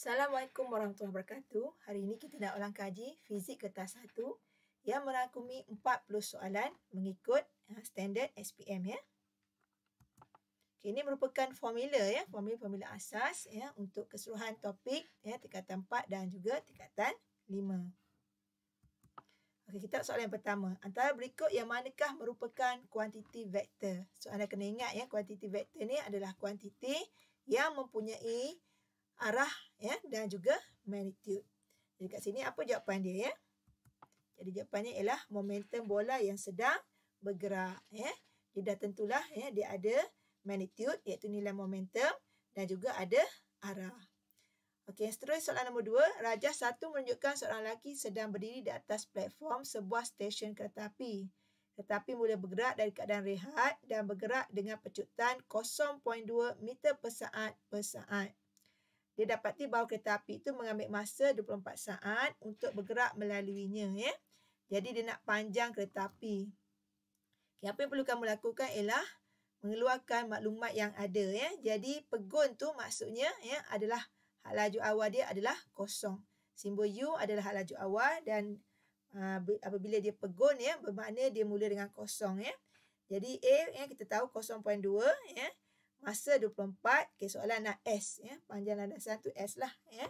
Assalamualaikum warahmatullahi wabarakatuh. Hari ini kita nak ulang kaji fizik kertas 1 yang merangkumi 40 soalan mengikut ha, standard SPM ya. Okay, ini merupakan formula ya, formula-formula asas ya untuk keseluruhan topik ya tingkatan 4 dan juga tingkatan 5. Okey, kita soalan yang pertama. Antara berikut yang manakah merupakan kuantiti vektor? Soalan anda kena ingat ya, kuantiti vektor ni adalah kuantiti yang mempunyai arah ya dan juga magnitude. Jadi kat sini apa jawapan dia ya? Jadi jawapannya ialah momentum bola yang sedang bergerak ya. Jadi dah tentulah ya dia ada magnitude iaitu nilai momentum dan juga ada arah. Okey, seterusnya soalan nombor dua. Rajah satu menunjukkan seorang lelaki sedang berdiri di atas platform sebuah stesen kereta api. Kereta api mula bergerak dari keadaan rehat dan bergerak dengan pecutan 0.2 meter per saat per saat dia dapati bau kereta api itu mengambil masa 24 saat untuk bergerak melaluinya ya. Jadi dia nak panjang kereta api. Okay, apa yang perlu kamu lakukan ialah mengeluarkan maklumat yang ada ya. Jadi pegun tu maksudnya ya adalah hak laju awal dia adalah kosong. Simbol U adalah hak laju awal dan uh, apabila dia pegun ya bermakna dia mula dengan kosong ya. Jadi A yang kita tahu 0.2 ya masa 24 okay, soalan nak lah S ya panjang landasan tu S lah ya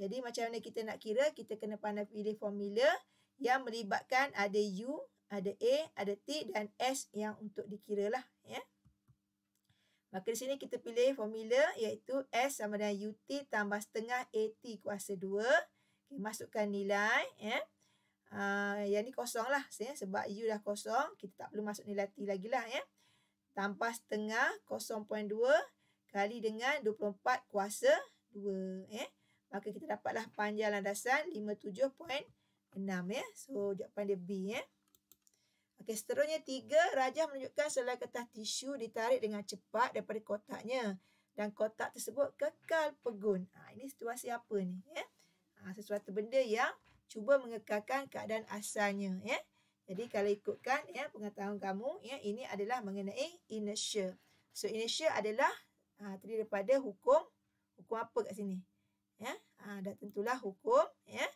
jadi macam mana kita nak kira kita kena pandai pilih formula yang melibatkan ada U ada A ada T dan S yang untuk dikira lah ya maka di sini kita pilih formula iaitu S sama dengan UT tambah setengah AT kuasa 2 okay, masukkan nilai ya Uh, yang ni kosong lah ya, sebab U dah kosong kita tak perlu masuk nilai T lagi lah ya tambah tengah 0.2 kali dengan 24 kuasa 2. Eh? Maka kita dapatlah panjang landasan 57.6. Eh? Ya. So jawapan dia B. Eh? Okey, seterusnya tiga. Rajah menunjukkan selai kertas tisu ditarik dengan cepat daripada kotaknya. Dan kotak tersebut kekal pegun. Ha, ini situasi apa ni? Eh? Ha, sesuatu benda yang cuba mengekalkan keadaan asalnya. Eh? Jadi kalau ikutkan ya pengetahuan kamu ya ini adalah mengenai inertia. So inertia adalah ha, terdiri daripada hukum hukum apa kat sini? Ya, ha, dah tentulah hukum ya.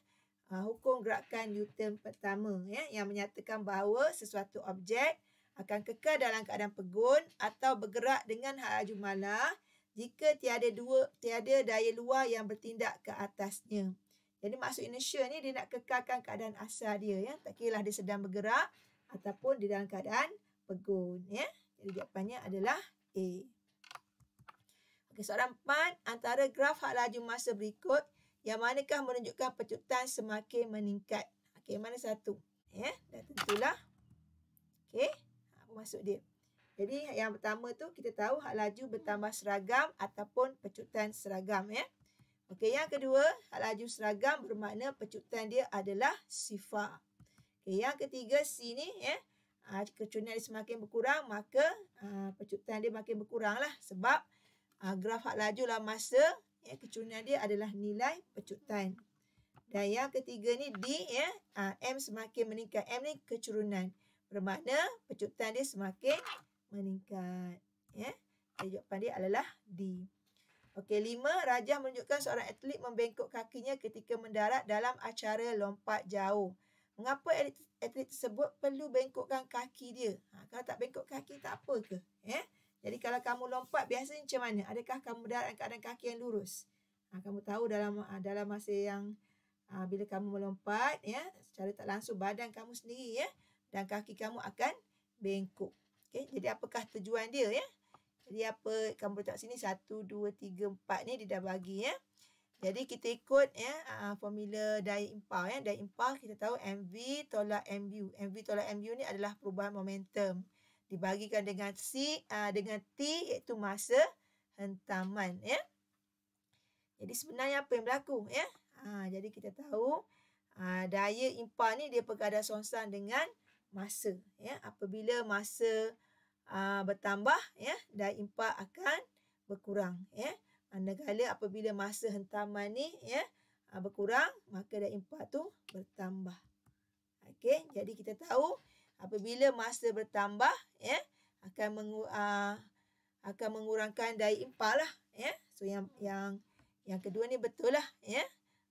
Ha, hukum gerakan Newton pertama ya yang menyatakan bahawa sesuatu objek akan kekal dalam keadaan pegun atau bergerak dengan halaju jumlah jika tiada dua tiada daya luar yang bertindak ke atasnya. Jadi maksud inertia ni dia nak kekalkan keadaan asal dia ya. Tak kira lah dia sedang bergerak ataupun di dalam keadaan pegun ya. Jadi jawapannya adalah A. Okay, soalan empat antara graf hak laju masa berikut yang manakah menunjukkan pecutan semakin meningkat? Okey, mana satu? Ya, dah tentulah. Okey, apa maksud dia? Jadi yang pertama tu kita tahu hak laju bertambah seragam ataupun pecutan seragam ya. Okey, yang kedua, hak seragam bermakna pecutan dia adalah sifar. Okey, yang ketiga C ni ya. Eh, ah, kecunian dia semakin berkurang, maka ah pencutan dia makin berkuranglah sebab aa, ah, graf hak laju dalam masa ya eh, dia adalah nilai pecutan. Dan yang ketiga ni D ya, eh, M semakin meningkat. M ni kecurunan. Bermakna pecutan dia semakin meningkat ya. Eh, jawapan dia adalah D. Okey, lima, rajah menunjukkan seorang atlet membengkok kakinya ketika mendarat dalam acara lompat jauh. Mengapa atlet, tersebut perlu bengkokkan kaki dia? Ha, kalau tak bengkok kaki, tak apa ke? Eh? Jadi kalau kamu lompat, biasanya macam mana? Adakah kamu mendarat dalam keadaan kaki yang lurus? Ha, kamu tahu dalam ha, dalam masa yang ha, bila kamu melompat, ya, secara tak langsung badan kamu sendiri ya, dan kaki kamu akan bengkok. Okay, jadi apakah tujuan dia ya? Jadi apa kamu letak sini? satu dua tiga empat ni dia dah bagi ya. Jadi kita ikut ya ah, formula daya impar ya. Daya impar kita tahu MV tolak MU. MV tolak MU ni adalah perubahan momentum. Dibagikan dengan C ah, dengan T iaitu masa hentaman ya. Jadi sebenarnya apa yang berlaku ya? Ha, jadi kita tahu ha, daya impar ni dia perkadar sonsan dengan masa ya. Apabila masa aa, ah, bertambah ya dan impak akan berkurang ya anda ah, manakala apabila masa hentaman ni ya aa, ah, berkurang maka dan impak tu bertambah okey jadi kita tahu apabila masa bertambah ya akan mengu, aa, akan mengurangkan daya impak lah ya so yang yang yang kedua ni betul lah ya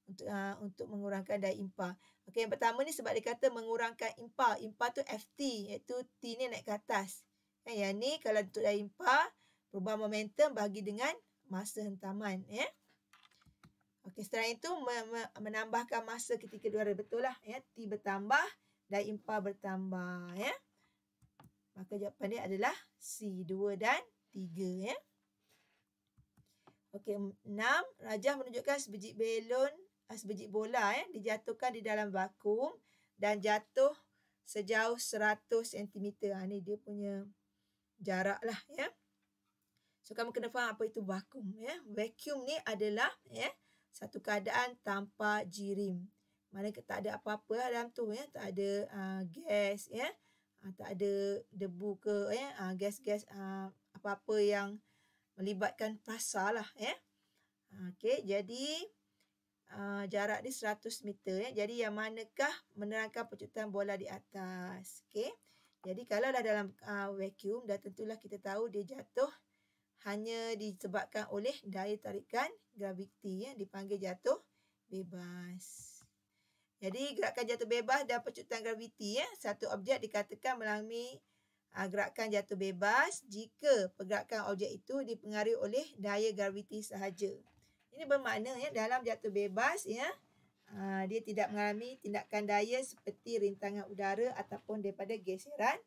untuk aa, untuk mengurangkan daya impak. Okey yang pertama ni sebab dia kata mengurangkan impak. Impak tu FT iaitu T ni naik ke atas. Ya, yang ni kalau untuk dah impar, perubahan momentum bagi dengan masa hentaman. Ya. Okey, setelah itu menambahkan masa ketika dua ada betul lah. Ya. T bertambah dan impar bertambah. Ya. Maka jawapan dia adalah C, 2 dan 3. Ya. Okey, enam Rajah menunjukkan sebiji belon, eh, sebiji bola ya, dijatuhkan di dalam vakum dan jatuh sejauh 100 cm. Ha, ni dia punya jarak lah ya. So kamu kena faham apa itu vakum ya. Vakum ni adalah ya satu keadaan tanpa jirim. Mana tak ada apa-apa lah dalam tu ya, tak ada uh, gas ya. Uh, tak ada debu ke ya, uh, gas-gas uh, apa-apa yang melibatkan fasa lah ya. Uh, Okey, jadi uh, jarak dia 100 meter ya. Jadi yang manakah menerangkan pecutan bola di atas. okay jadi kalau dah dalam uh, vacuum dah tentulah kita tahu dia jatuh hanya disebabkan oleh daya tarikan graviti ya dipanggil jatuh bebas. Jadi gerakan jatuh bebas dan pecutan graviti ya satu objek dikatakan mengalami uh, ah, gerakan jatuh bebas jika pergerakan objek itu dipengaruhi oleh daya graviti sahaja. Ini bermakna ya dalam jatuh bebas ya Ha, dia tidak mengalami tindakan daya seperti rintangan udara ataupun daripada geseran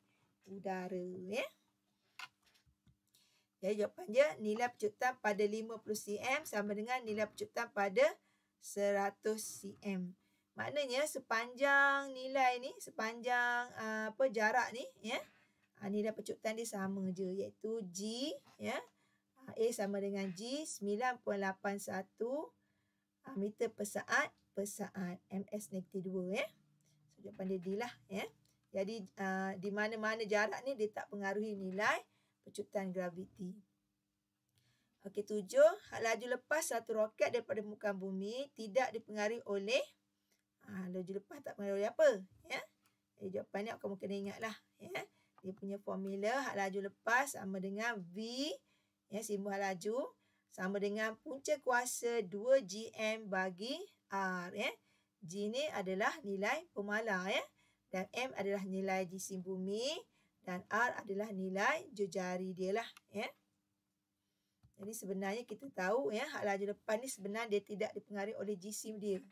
udara. Ya? Jadi ya, jawapan dia nilai pecutan pada 50 cm sama dengan nilai pecutan pada 100 cm. Maknanya sepanjang nilai ni, sepanjang uh, apa jarak ni, ya, ha, nilai pecutan dia sama je iaitu G. Ya, A sama dengan G 9.81 meter per saat persaat MS negatif 2 eh. So pandai dia lah, ya. eh. Jadi uh, di mana-mana jarak ni dia tak pengaruhi nilai percutan graviti. Okey tujuh, hak laju lepas satu roket daripada muka bumi tidak dipengaruhi oleh uh, laju lepas tak pengaruhi oleh apa ya. Yeah. Jadi jawapan ni kamu kena ingat lah ya. Yeah. Dia punya formula hak laju lepas sama dengan V ya simbol hak laju sama dengan punca kuasa 2GM bagi R ya. G ni adalah nilai pemala ya. Eh. Dan M adalah nilai jisim bumi dan R adalah nilai jejari dia lah ya. Eh. Jadi sebenarnya kita tahu ya hak laju depan ni sebenarnya dia tidak dipengaruhi oleh jisim dia.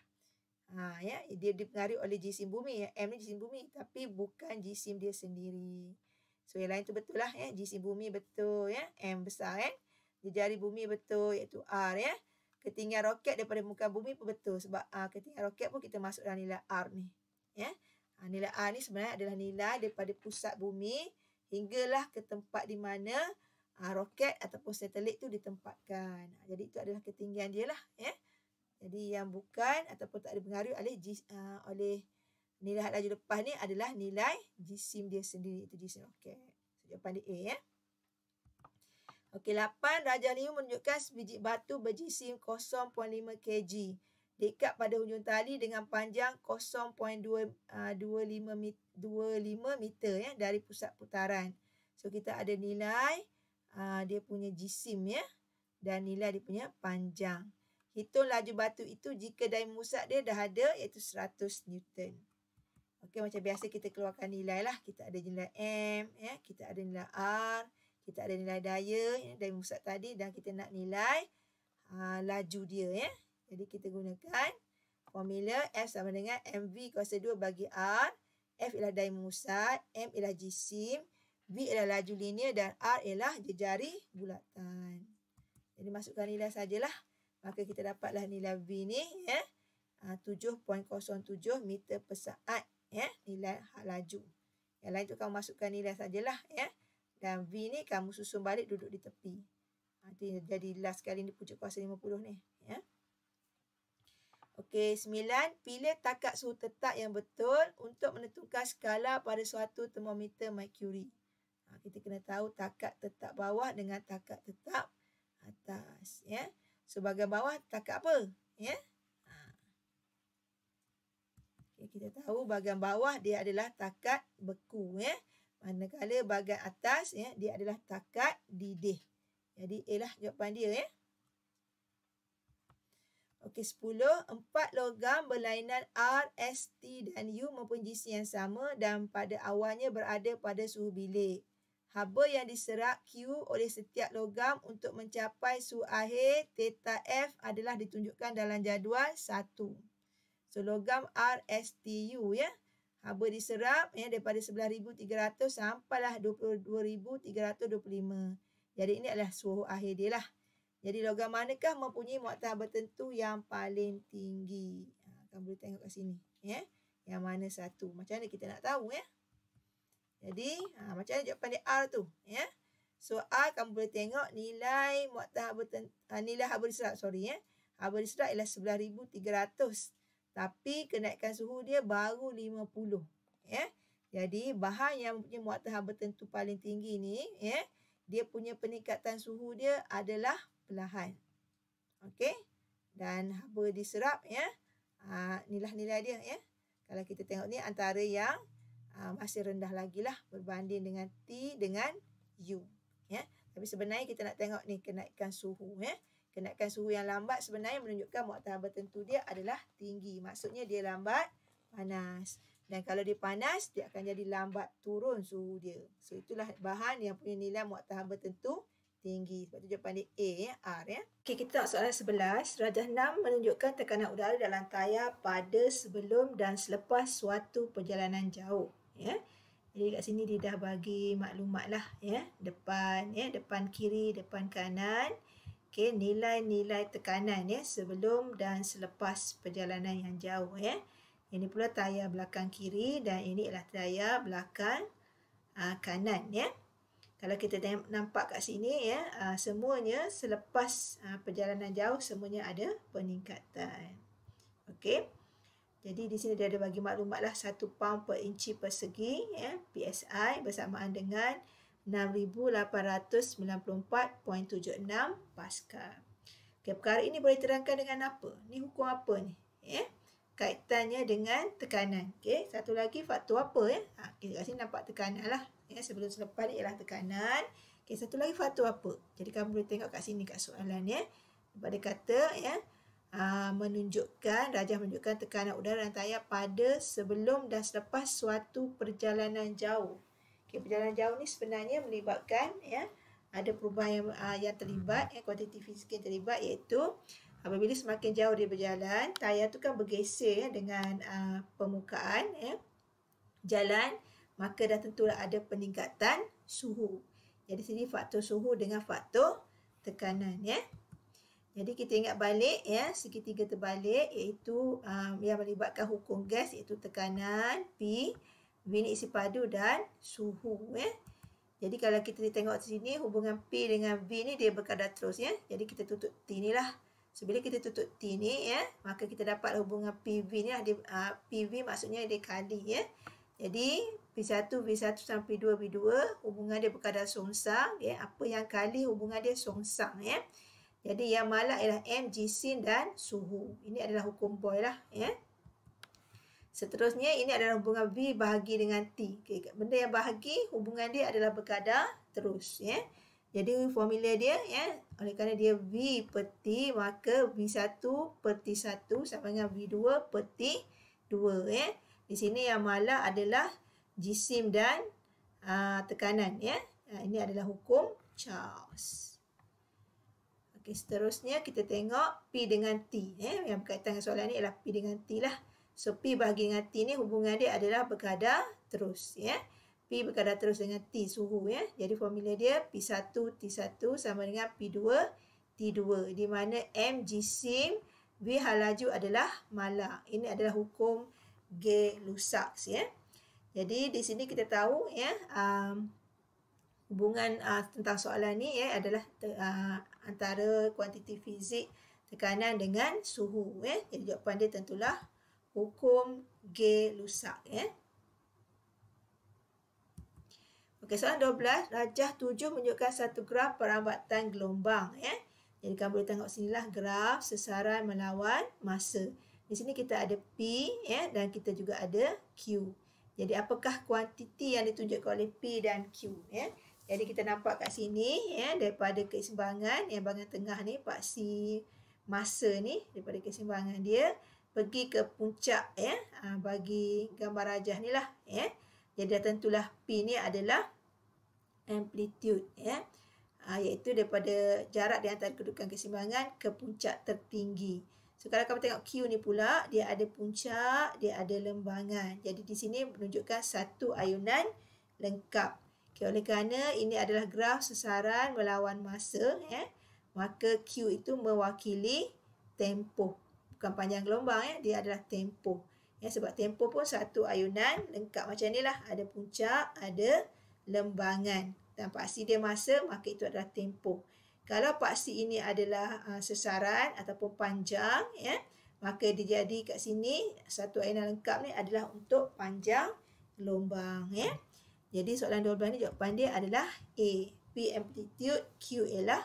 Ha ya, dia dipengaruhi oleh jisim bumi ya. M ni jisim bumi tapi bukan jisim dia sendiri. So yang lain tu betul lah ya. Jisim bumi betul ya. M besar kan. Jejari bumi betul iaitu R ya ketinggian roket daripada muka bumi pun betul sebab uh, ketinggian roket pun kita masuk dalam nilai R ni. Ya. Yeah? Uh, nilai R ni sebenarnya adalah nilai daripada pusat bumi hinggalah ke tempat di mana uh, roket ataupun satelit tu ditempatkan. Uh, jadi itu adalah ketinggian dia lah ya. Yeah? Jadi yang bukan ataupun tak dipengaruhi oleh uh, oleh nilai laju lepas ni adalah nilai jisim dia sendiri itu jisim roket. So, jawapan dia A ya. Yeah? Okey, 8 Raja lima menunjukkan sebiji batu berjisim 0.5 kg diikat pada hujung tali dengan panjang 0.25 uh, ah, meter ya dari pusat putaran. So kita ada nilai uh, dia punya jisim ya dan nilai dia punya panjang. Hitung laju batu itu jika daya memusat dia dah ada iaitu 100 Newton. Okey macam biasa kita keluarkan nilai lah. Kita ada nilai M, ya. kita ada nilai R, kita ada nilai daya ya, dari pusat tadi dan kita nak nilai ha, laju dia ya. Jadi kita gunakan formula F sama dengan MV kuasa 2 bagi R. F ialah daya memusat, M ialah jisim, V ialah laju linear dan R ialah jejari bulatan. Jadi masukkan nilai sajalah. Maka kita dapatlah nilai V ni ya. 7.07 ah, meter per saat ya, nilai laju. Yang lain tu kau masukkan nilai sajalah ya. Dan V ni kamu susun balik duduk di tepi. Itu ha, jadi last kali ni pucuk kuasa 50 ni. Ya. Okey, sembilan. Pilih takat suhu tetap yang betul untuk menentukan skala pada suatu termometer mercury. Ha, kita kena tahu takat tetap bawah dengan takat tetap atas. Ya. So, bawah takat apa? Ya. Ha. kita tahu bagian bawah dia adalah takat beku. Ya. Manakala bahagian atas ya, dia adalah takat didih. Jadi A lah jawapan dia ya. Okey, sepuluh. Empat logam berlainan R, S, T dan U mempunyai GC yang sama dan pada awalnya berada pada suhu bilik. Haba yang diserap Q oleh setiap logam untuk mencapai suhu akhir theta F adalah ditunjukkan dalam jadual satu. So, logam R, S, T, U ya. Yeah haba diserap ya daripada 11300 sampailah 22325. Jadi ini adalah suhu akhir dia lah. Jadi logam manakah mempunyai muat tahap tentu yang paling tinggi? Ha, kan boleh tengok kat sini ya. Yang mana satu? Macam mana kita nak tahu ya? Jadi ha, macam mana jawapan dia R tu ya? So R kamu boleh tengok nilai muat tahap ten, ha, nilai haba diserap sorry ya. Haba diserap ialah 11300 tapi kenaikan suhu dia baru 50. Ya. Jadi bahan yang punya muat tahan bertentu paling tinggi ni, ya, dia punya peningkatan suhu dia adalah perlahan. Okey. Dan haba diserap, ya. Ah, nilai-nilai dia, ya. Kalau kita tengok ni antara yang aa, ah, masih rendah lagi lah berbanding dengan T dengan U. Ya. Tapi sebenarnya kita nak tengok ni kenaikan suhu, ya. Kenaikan suhu yang lambat sebenarnya menunjukkan tahap tertentu dia adalah tinggi. Maksudnya dia lambat panas. Dan kalau dia panas, dia akan jadi lambat turun suhu dia. So, itulah bahan yang punya nilai tahap tertentu tinggi. Sebab tu jawapan dia A, ya, R. Ya. Okey, kita tengok soalan 11. Rajah 6 menunjukkan tekanan udara dalam tayar pada sebelum dan selepas suatu perjalanan jauh. Ya. Jadi kat sini dia dah bagi maklumat lah. Ya. Depan, ya. depan kiri, depan kanan okay, nilai-nilai tekanan ya sebelum dan selepas perjalanan yang jauh ya. Ini pula tayar belakang kiri dan ini adalah tayar belakang uh, kanan ya. Kalau kita nampak kat sini ya, uh, semuanya selepas uh, perjalanan jauh semuanya ada peningkatan. Okey. Jadi di sini dia ada bagi maklumatlah 1 pound per inci persegi ya, PSI bersamaan dengan 6894.76 Pascal. Okey, perkara ini boleh terangkan dengan apa? Ni hukum apa ni? Eh, Kaitannya dengan tekanan. Okay, satu lagi faktor apa ya? Yeah? Ha, okey, kat sini nampak tekanan lah. Yeah, sebelum selepas ni ialah tekanan. Okay, satu lagi faktor apa? Jadi, kamu boleh tengok kat sini kat soalan ya. Yeah? Pada kata ya, ha, menunjukkan, rajah menunjukkan tekanan udara dan tayar pada sebelum dan selepas suatu perjalanan jauh. Okay, perjalanan jauh ni sebenarnya melibatkan ya ada perubahan yang, uh, yang terlibat, ya, kuantiti fizik yang terlibat iaitu apabila semakin jauh dia berjalan, tayar tu kan bergeser ya, dengan uh, permukaan ya, jalan, maka dah tentulah ada peningkatan suhu. Jadi sini faktor suhu dengan faktor tekanan. Ya. Jadi kita ingat balik, ya, segitiga terbalik iaitu um, yang melibatkan hukum gas iaitu tekanan P, isi padu dan suhu ya. Jadi kalau kita tengok sini hubungan P dengan V ni dia berkadar terus ya. Jadi kita tutup T ni lah. So bila kita tutup T ni ya, maka kita dapat hubungan PV ni lah. Dia, uh, V maksudnya dia kali ya. Jadi P 1 V1 sampai P 2 V2 hubungan dia berkadar songsang ya. Apa yang kali hubungan dia songsang ya. Jadi yang malak ialah M, G, Sin dan Suhu. Ini adalah hukum Boy lah ya. Seterusnya, ini adalah hubungan V bahagi dengan T. Okay. Benda yang bahagi, hubungan dia adalah berkadar terus. Yeah. Jadi, formula dia, yeah. oleh kerana dia V per T, maka V1 per T1 sama dengan V2 per T2. Yeah. Di sini yang malah adalah jisim dan uh, tekanan. Yeah. Ya. Nah, ini adalah hukum Charles. Okay, seterusnya, kita tengok P dengan T. Yeah. Yang berkaitan dengan soalan ini adalah P dengan T lah. So P bahagi dengan T ni hubungan dia adalah berkadar terus ya. Yeah. P berkadar terus dengan T suhu ya. Jadi formula dia P1 T1 sama dengan P2 T2 di mana M jisim V hal laju adalah mala. Ini adalah hukum Gay-Lussac ya. Jadi di sini kita tahu ya um, hubungan uh, tentang soalan ni ya adalah uh, antara kuantiti fizik tekanan dengan suhu ya. Jadi jawapan dia tentulah hukum G ya. eh? Okey, soalan 12 Rajah 7 menunjukkan satu graf perambatan gelombang eh? Jadi kamu boleh tengok sinilah graf sesaran melawan masa Di sini kita ada P eh? dan kita juga ada Q Jadi apakah kuantiti yang ditunjukkan oleh P dan Q eh? Jadi kita nampak kat sini eh? daripada keseimbangan Yang bahagian tengah ni paksi masa ni daripada keseimbangan dia pergi ke puncak ya ha, bagi gambar rajah ni lah ya jadi tentulah P ni adalah amplitude ya ha, iaitu daripada jarak di antara kedudukan kesimbangan ke puncak tertinggi so kalau kamu tengok Q ni pula dia ada puncak dia ada lembangan jadi di sini menunjukkan satu ayunan lengkap okay, oleh kerana ini adalah graf sesaran melawan masa ya maka Q itu mewakili tempoh bukan panjang gelombang ya dia adalah tempo. ya sebab tempo pun satu ayunan lengkap macam inilah ada puncak ada lembangan dan paksi dia masa maka itu adalah tempo. kalau paksi ini adalah uh, sesaran ataupun panjang ya maka dia jadi kat sini satu ayunan lengkap ni adalah untuk panjang gelombang ya jadi soalan 12 ni jawapan dia adalah A P amplitude Q ialah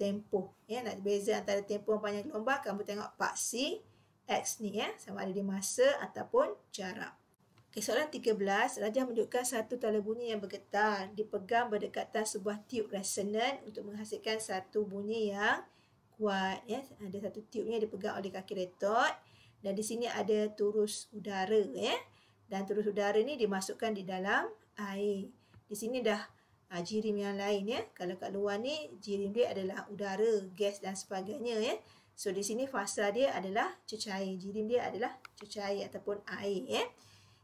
tempoh. Ya, nak beza antara tempoh dan panjang gelombang, kamu tengok paksi X ni ya. Sama ada di masa ataupun jarak. Okay, soalan 13, Raja menunjukkan satu tala bunyi yang bergetar dipegang berdekatan sebuah tiup resonan untuk menghasilkan satu bunyi yang kuat. Ya. Ada satu tiupnya dipegang oleh kaki retot dan di sini ada turus udara. Ya. Dan turus udara ni dimasukkan di dalam air. Di sini dah ha, jirim yang lain ya. Kalau kat luar ni jirim dia adalah udara, gas dan sebagainya ya. So di sini fasa dia adalah cecair. Jirim dia adalah cecair ataupun air ya.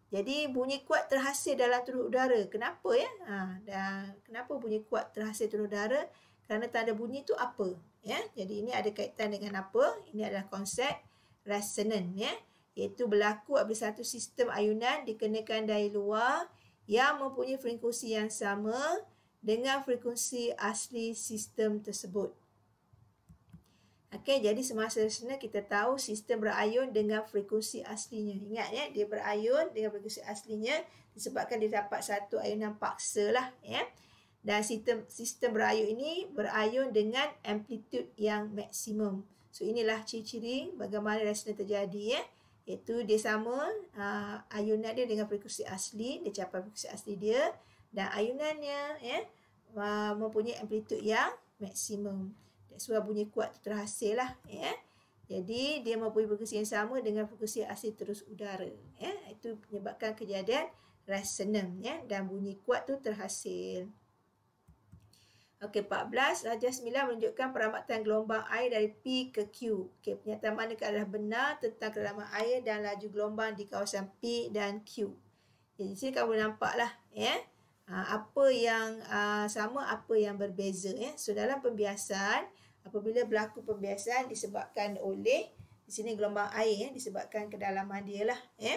Jadi bunyi kuat terhasil dalam tubuh udara. Kenapa ya? Ha, dan kenapa bunyi kuat terhasil tubuh udara? Kerana tanda bunyi tu apa? Ya. Jadi ini ada kaitan dengan apa? Ini adalah konsep resonan ya. Iaitu berlaku apabila satu sistem ayunan dikenakan dari luar yang mempunyai frekuensi yang sama dengan frekuensi asli sistem tersebut. Okey, jadi semasa sana kita tahu sistem berayun dengan frekuensi aslinya. Ingat ya, dia berayun dengan frekuensi aslinya disebabkan dia dapat satu ayunan paksa lah ya. Dan sistem sistem berayun ini berayun dengan amplitude yang maksimum. So inilah ciri-ciri bagaimana resonan terjadi ya. Iaitu dia sama uh, ayunan dia dengan frekuensi asli, dia capai frekuensi asli dia dan ayunannya ya mempunyai amplitude yang maksimum. That's why bunyi kuat tu terhasil lah. Yeah. Jadi dia mempunyai frekuensi yang sama dengan frekuensi asli terus udara. Yeah. Itu menyebabkan kejadian resonam yeah. dan bunyi kuat tu terhasil. Okey, 14. Raja 9 menunjukkan perambatan gelombang air dari P ke Q. Okey, penyataan manakah adalah benar tentang kedalaman air dan laju gelombang di kawasan P dan Q. Di sini kamu boleh nampak lah. Yeah. Ah, apa yang ah, sama apa yang berbeza ya so dalam pembiasan apabila berlaku pembiasan disebabkan oleh di sini gelombang air ya disebabkan kedalaman dia lah ya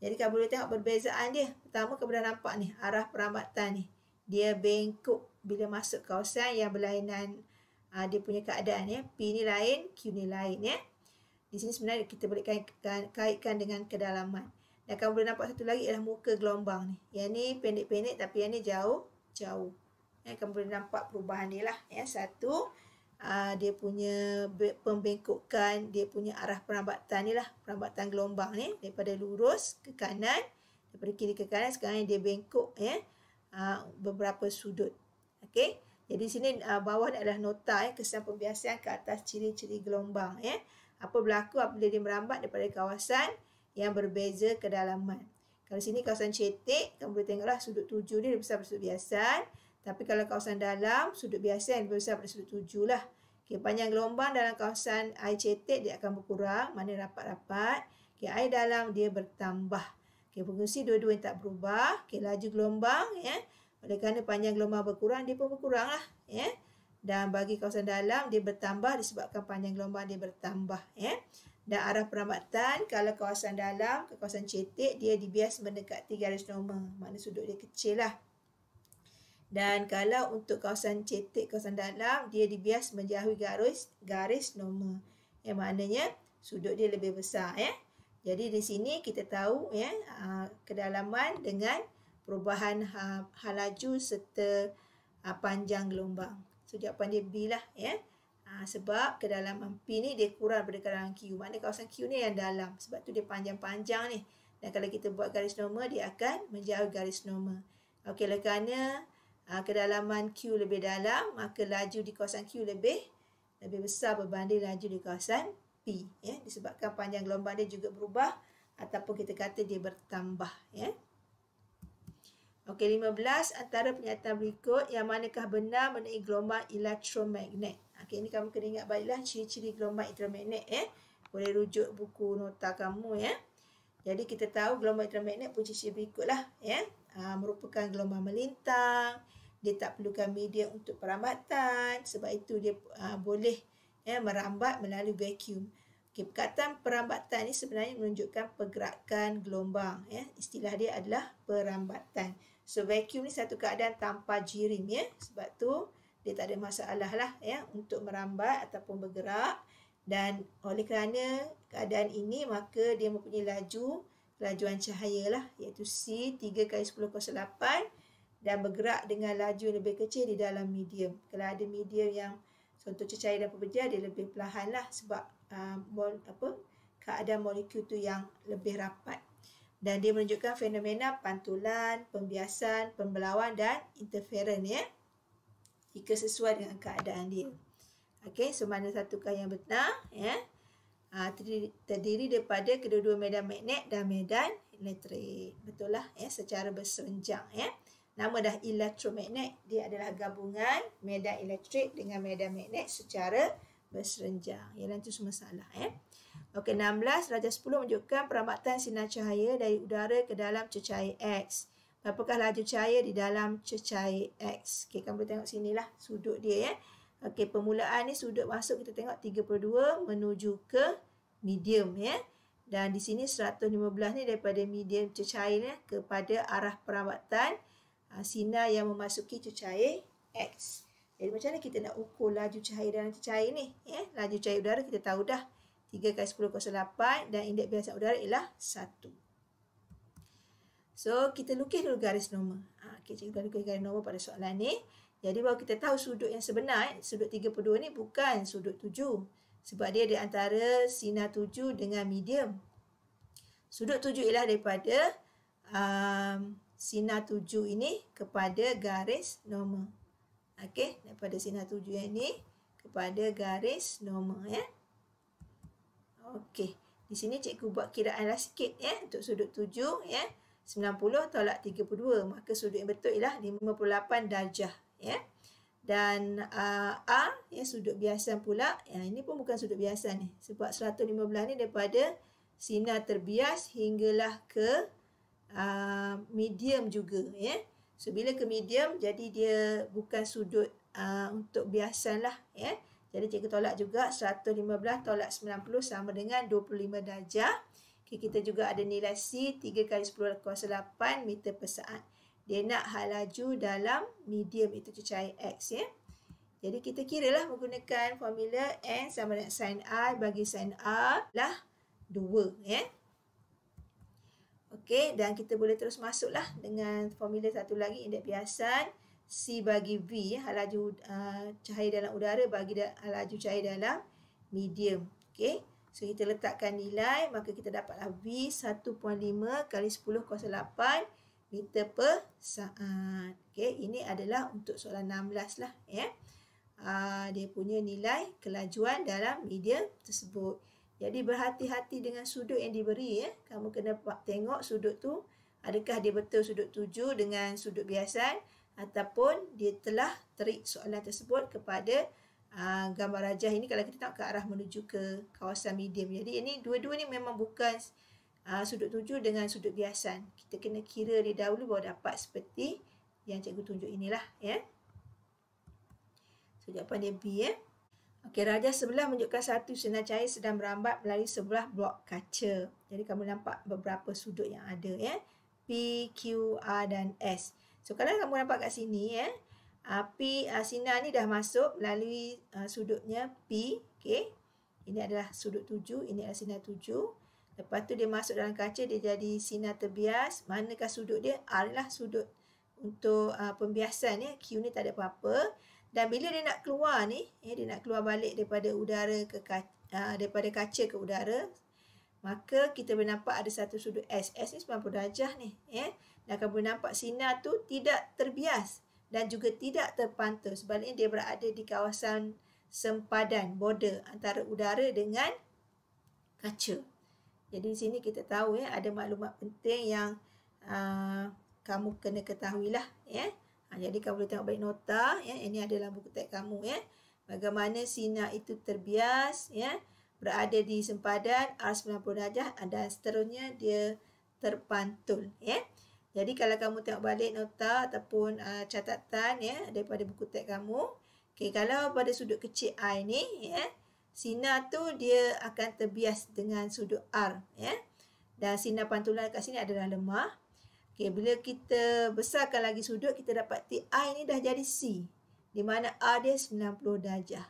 jadi kalau boleh tengok perbezaan dia pertama kepada nampak ni arah perambatan ni dia bengkok bila masuk kawasan yang berlainan ah, dia punya keadaan ya P ni lain Q ni lain ya di sini sebenarnya kita boleh kaitkan dengan kedalaman dan kamu boleh nampak satu lagi ialah muka gelombang ni. Yang ni pendek-pendek tapi yang ni jauh-jauh. Ya, eh, kamu boleh nampak perubahan ni lah. Ya, satu, aa, ah, dia punya pembengkokan, dia punya arah perambatan ni lah. Perambatan gelombang ni daripada lurus ke kanan, daripada kiri ke kanan. Sekarang dia bengkok ya, aa, ah, beberapa sudut. Okay. Jadi sini aa, ah, bawah ni adalah nota ya, kesan pembiasaan ke atas ciri-ciri gelombang. Ya. Apa berlaku apabila dia merambat daripada kawasan yang berbeza kedalaman. Kalau sini kawasan cetek, kamu boleh tengoklah sudut tujuh ni lebih besar daripada sudut biasa. Tapi kalau kawasan dalam, sudut biasa yang lebih besar daripada sudut tujuh lah. Okay, panjang gelombang dalam kawasan air cetek dia akan berkurang, mana rapat-rapat. Okay, air dalam dia bertambah. Okay, fungsi dua-dua yang tak berubah. Okay, laju gelombang. ya. Oleh kerana panjang gelombang berkurang, dia pun berkurang lah. Ya. Dan bagi kawasan dalam, dia bertambah disebabkan panjang gelombang dia bertambah. Ya. Dan arah perambatan kalau kawasan dalam kawasan cetek dia dibias mendekati garis normal. Maknanya sudut dia kecil lah. Dan kalau untuk kawasan cetek kawasan dalam dia dibias menjauhi garis garis normal. Yang maknanya sudut dia lebih besar ya. Jadi di sini kita tahu ya ah, kedalaman dengan perubahan ha, halaju serta ah, panjang gelombang. So jawapan dia B lah ya. Ha, sebab dalam P ni dia kurang daripada kedalaman Q. Maknanya kawasan Q ni yang dalam. Sebab tu dia panjang-panjang ni. Dan kalau kita buat garis normal, dia akan menjauh garis normal. Okey, oleh kerana ha, kedalaman Q lebih dalam, maka laju di kawasan Q lebih lebih besar berbanding laju di kawasan P. Ya? Disebabkan panjang gelombang dia juga berubah ataupun kita kata dia bertambah. Ya? Okey, lima belas antara pernyataan berikut yang manakah benar mengenai gelombang elektromagnet. Okey, ini kamu kena ingat baliklah ciri-ciri gelombang elektromagnet Eh. Boleh rujuk buku nota kamu ya. Jadi kita tahu gelombang elektromagnet pun ciri-ciri berikutlah ya. Ha, merupakan gelombang melintang, dia tak perlukan media untuk perambatan sebab itu dia ha, boleh ya merambat melalui vacuum. Okey, perkataan perambatan ini sebenarnya menunjukkan pergerakan gelombang ya. Istilah dia adalah perambatan. So vacuum ni satu keadaan tanpa jirim ya. Sebab tu dia tak ada masalah lah ya untuk merambat ataupun bergerak. Dan oleh kerana keadaan ini maka dia mempunyai laju kelajuan cahaya lah iaitu C 3 kali 10 kos 8 dan bergerak dengan laju yang lebih kecil di dalam medium. Kalau ada medium yang contoh cahaya dan pembedah dia lebih perlahan lah sebab uh, ah, mol, apa keadaan molekul tu yang lebih rapat dan dia menunjukkan fenomena pantulan, pembiasan, pembelawan dan interferen ya. Jika sesuai dengan keadaan dia. Okey, so mana satukah yang betul, ya? Ha, terdiri, daripada kedua-dua medan magnet dan medan elektrik. Betul lah ya, secara berserenjang, ya. Nama dah elektromagnet dia adalah gabungan medan elektrik dengan medan magnet secara berserenjang. Ya nanti semua salah eh. Ya. Okey, 16, darjah 10 menunjukkan perambatan sinar cahaya dari udara ke dalam cecair X. Berapakah laju cahaya di dalam cecair X? Okey, kamu boleh tengok sini lah sudut dia ya. Okey, permulaan ni sudut masuk kita tengok 32 menuju ke medium ya. Dan di sini 115 ni daripada medium cecair ya, kepada arah perambatan uh, sinar yang memasuki cecair X. Jadi macam mana kita nak ukur laju cahaya dalam cecair ni? Ya? Laju cahaya udara kita tahu dah. 3 kali 10 kosong 8 dan indeks biasa udara ialah 1. So kita lukis dulu garis normal. Ha, ah, okay, cikgu lukis garis normal pada soalan ni. Jadi bahawa kita tahu sudut yang sebenar, sudut 32 ni bukan sudut 7. Sebab dia di antara sinar 7 dengan medium. Sudut 7 ialah daripada um, sinar 7 ini kepada garis normal. Okey, daripada sinar 7 yang ini kepada garis normal ya. Eh? Okey. Di sini cikgu buat kiraanlah sikit ya untuk sudut 7 ya. 90 tolak 32 maka sudut yang betul ialah 58 darjah ya. Dan uh, A ya sudut biasa pula. Ya ini pun bukan sudut biasa ni. Sebab 115 ni daripada sinar terbias hinggalah ke uh, medium juga ya. So bila ke medium jadi dia bukan sudut uh, untuk biasalah ya. Jadi cikgu tolak juga 115 tolak 90 sama dengan 25 darjah. Okay, kita juga ada nilai C 3 kali 10 kuasa 8 meter per saat. Dia nak hal laju dalam medium itu cecair X ya. Jadi kita kiralah menggunakan formula N sama dengan sin a bagi sin A lah 2 ya. Okey dan kita boleh terus masuklah dengan formula satu lagi indeks biasan. C bagi V halaju uh, cahaya dalam udara bagi da, hal cahaya dalam medium. Okey. So kita letakkan nilai maka kita dapatlah V 1.5 kali 10.8 meter per saat. Okey, ini adalah untuk soalan 16 lah ya. Uh, dia punya nilai kelajuan dalam medium tersebut. Jadi berhati-hati dengan sudut yang diberi ya. Kamu kena tengok sudut tu adakah dia betul sudut 7 dengan sudut biasan? ataupun dia telah terik soalan tersebut kepada uh, gambar rajah ini kalau kita tengok ke arah menuju ke kawasan medium. Jadi ini dua-dua ni memang bukan uh, sudut tuju dengan sudut biasan. Kita kena kira dia dahulu baru dapat seperti yang cikgu tunjuk inilah ya. So jawapan dia B ya. Okey, rajah sebelah menunjukkan satu sinar cahaya sedang merambat melalui sebelah blok kaca. Jadi kamu nampak beberapa sudut yang ada ya. P, Q, R dan S. So kalau kamu nampak kat sini eh api uh, ah, sinar ni dah masuk melalui uh, sudutnya P, okay? Ini adalah sudut 7, ini adalah sinar 7. Lepas tu dia masuk dalam kaca dia jadi sinar terbias. Manakah sudut dia? R ah, lah sudut untuk uh, pembiasan ya. Q ni tak ada apa-apa. Dan bila dia nak keluar ni, ya, dia nak keluar balik daripada udara ke kaca, uh, daripada kaca ke udara, maka kita boleh nampak ada satu sudut S. S ni 90 darjah ni, ya dan kamu nampak sinar tu tidak terbias dan juga tidak terpantul sebaliknya dia berada di kawasan sempadan border antara udara dengan kaca jadi di sini kita tahu ya ada maklumat penting yang uh, kamu kena ketahui lah ya ha, jadi kamu boleh tengok baik nota ya ini adalah buku teks kamu ya bagaimana sinar itu terbias ya berada di sempadan R90 darjah dan seterusnya dia terpantul ya jadi kalau kamu tengok balik nota ataupun uh, catatan ya daripada buku teks kamu, okey kalau pada sudut kecil i ni ya, sinar tu dia akan terbias dengan sudut r ya. Dan sinar pantulan kat sini adalah lemah. Okey bila kita besarkan lagi sudut kita dapat t i ni dah jadi c di mana r dia 90 darjah.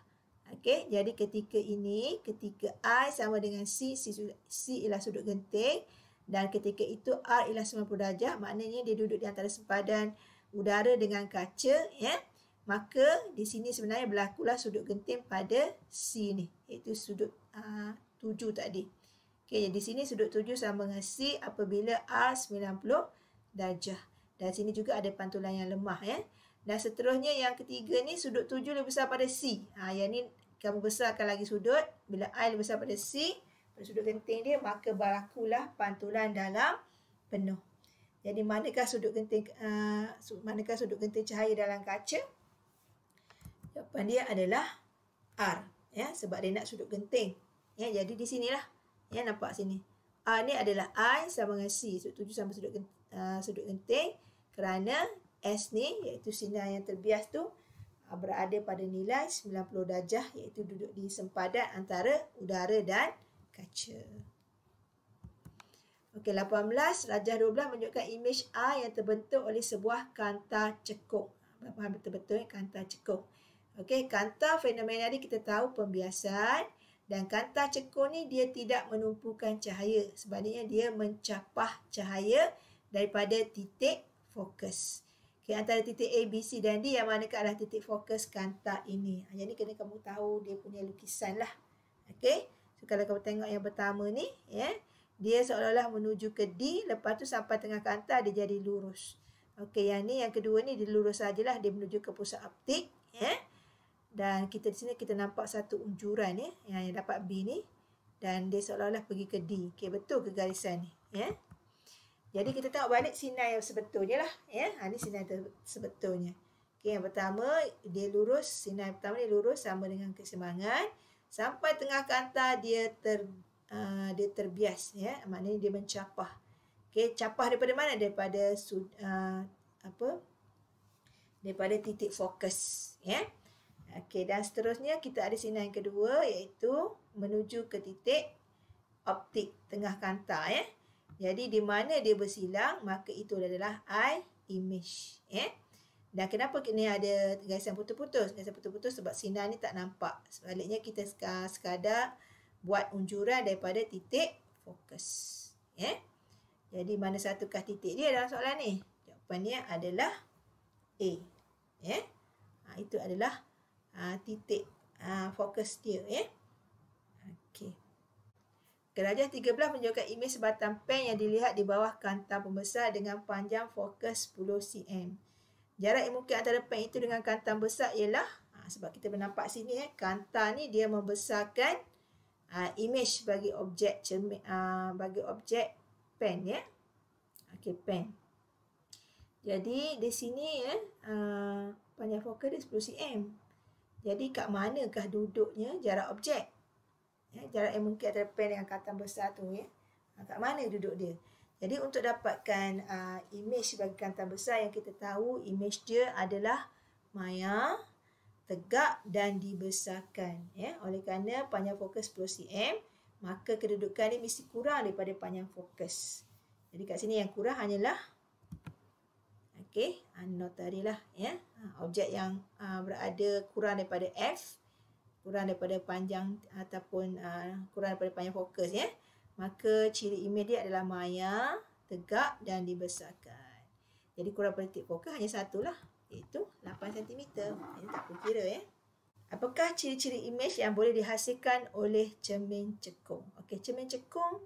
Okey, jadi ketika ini ketika i sama dengan c c, c ialah sudut genting, dan ketika itu R ialah 90 darjah Maknanya dia duduk di antara sempadan udara dengan kaca ya. Maka di sini sebenarnya berlakulah sudut genting pada C ni Iaitu sudut ah, uh, 7 tadi okay, Di sini sudut 7 sama dengan C apabila R 90 darjah Dan sini juga ada pantulan yang lemah ya. Dan seterusnya yang ketiga ni sudut 7 lebih besar pada C ha, Yang ni kamu besarkan lagi sudut Bila I lebih besar pada C pada sudut genting dia maka berlakulah pantulan dalam penuh. Jadi manakah sudut genting uh, manakah sudut genting cahaya dalam kaca? Jawapan dia adalah R ya sebab dia nak sudut genting. Ya jadi di sinilah. Ya nampak sini. R ni adalah I sama dengan C sudut tujuh sama sudut genting, uh, sudut genting kerana S ni iaitu sinar yang terbias tu uh, berada pada nilai 90 darjah iaitu duduk di sempadan antara udara dan kaca. Okey, 18. Rajah 12 menunjukkan imej A yang terbentuk oleh sebuah kanta cekuk. Faham betul-betul ya, eh? kanta cekuk. Okey, kanta fenomena ni kita tahu pembiasan. Dan kanta cekuk ni dia tidak menumpukan cahaya. Sebaliknya dia mencapah cahaya daripada titik fokus. Okey, antara titik A, B, C dan D yang ke adalah titik fokus kanta ini. Yang ni kena kamu tahu dia punya lukisan lah. Okey. So, kalau kamu tengok yang pertama ni, ya, yeah, dia seolah-olah menuju ke D, lepas tu sampai tengah kanta dia jadi lurus. Okey, yang ni yang kedua ni dia lurus sajalah, dia menuju ke pusat optik, ya. Yeah. Dan kita di sini kita nampak satu unjuran ni ya, yeah, yang dapat B ni dan dia seolah-olah pergi ke D. Okey, betul ke garisan ni, ya? Yeah. Jadi kita tengok balik sinar yang sebetulnya lah, ya. Yeah. Ha ni sinar yang sebetulnya. Okey, yang pertama dia lurus, sinar yang pertama dia lurus sama dengan kesemangan sampai tengah kanta dia ter uh, dia terbias ya maknanya dia mencapah okey capah daripada mana daripada uh, apa daripada titik fokus ya okey dan seterusnya kita ada sinar yang kedua iaitu menuju ke titik optik tengah kanta ya jadi di mana dia bersilang maka itu adalah eye image ya dan kenapa ni ada garis yang putus-putus? Garis yang putus-putus sebab sinar ni tak nampak. Sebaliknya kita sekadar buat unjuran daripada titik fokus. Yeah? Jadi mana satukah titik dia dalam soalan ni? Jawapannya adalah A. Yeah? Ha, itu adalah ha, titik ha, fokus dia. ya. Yeah? Okay. Kerajah 13 menunjukkan imej sebatang pen yang dilihat di bawah kantar pembesar dengan panjang fokus 10 cm. Jarak yang mungkin antara pen itu dengan kantan besar ialah ha, sebab kita bernampak sini eh kantan ni dia membesarkan ha, image bagi objek cermin ha, bagi objek pen ya. Okey pen. Jadi di sini ya ha, panjang fokus dia 10 cm. Jadi kat manakah duduknya jarak objek? Ya, jarak yang mungkin antara pen dengan kantan besar tu ya. Ha, kat mana duduk dia? Jadi untuk dapatkan uh, imej bagi kantan besar yang kita tahu imej dia adalah maya tegak dan dibesarkan ya oleh kerana panjang fokus 10 cm maka kedudukan dia mesti kurang daripada panjang fokus. Jadi kat sini yang kurang hanyalah okey notarilah ya objek yang uh, berada kurang daripada f kurang daripada panjang ataupun uh, kurang daripada panjang fokus ya. Maka ciri imej dia adalah maya, tegak dan dibesarkan. Jadi kurang politik pokok hanya satu lah. Iaitu 8 cm. Ini tak pun ya. eh. Apakah ciri-ciri imej yang boleh dihasilkan oleh cermin cekung? Okey, cermin cekung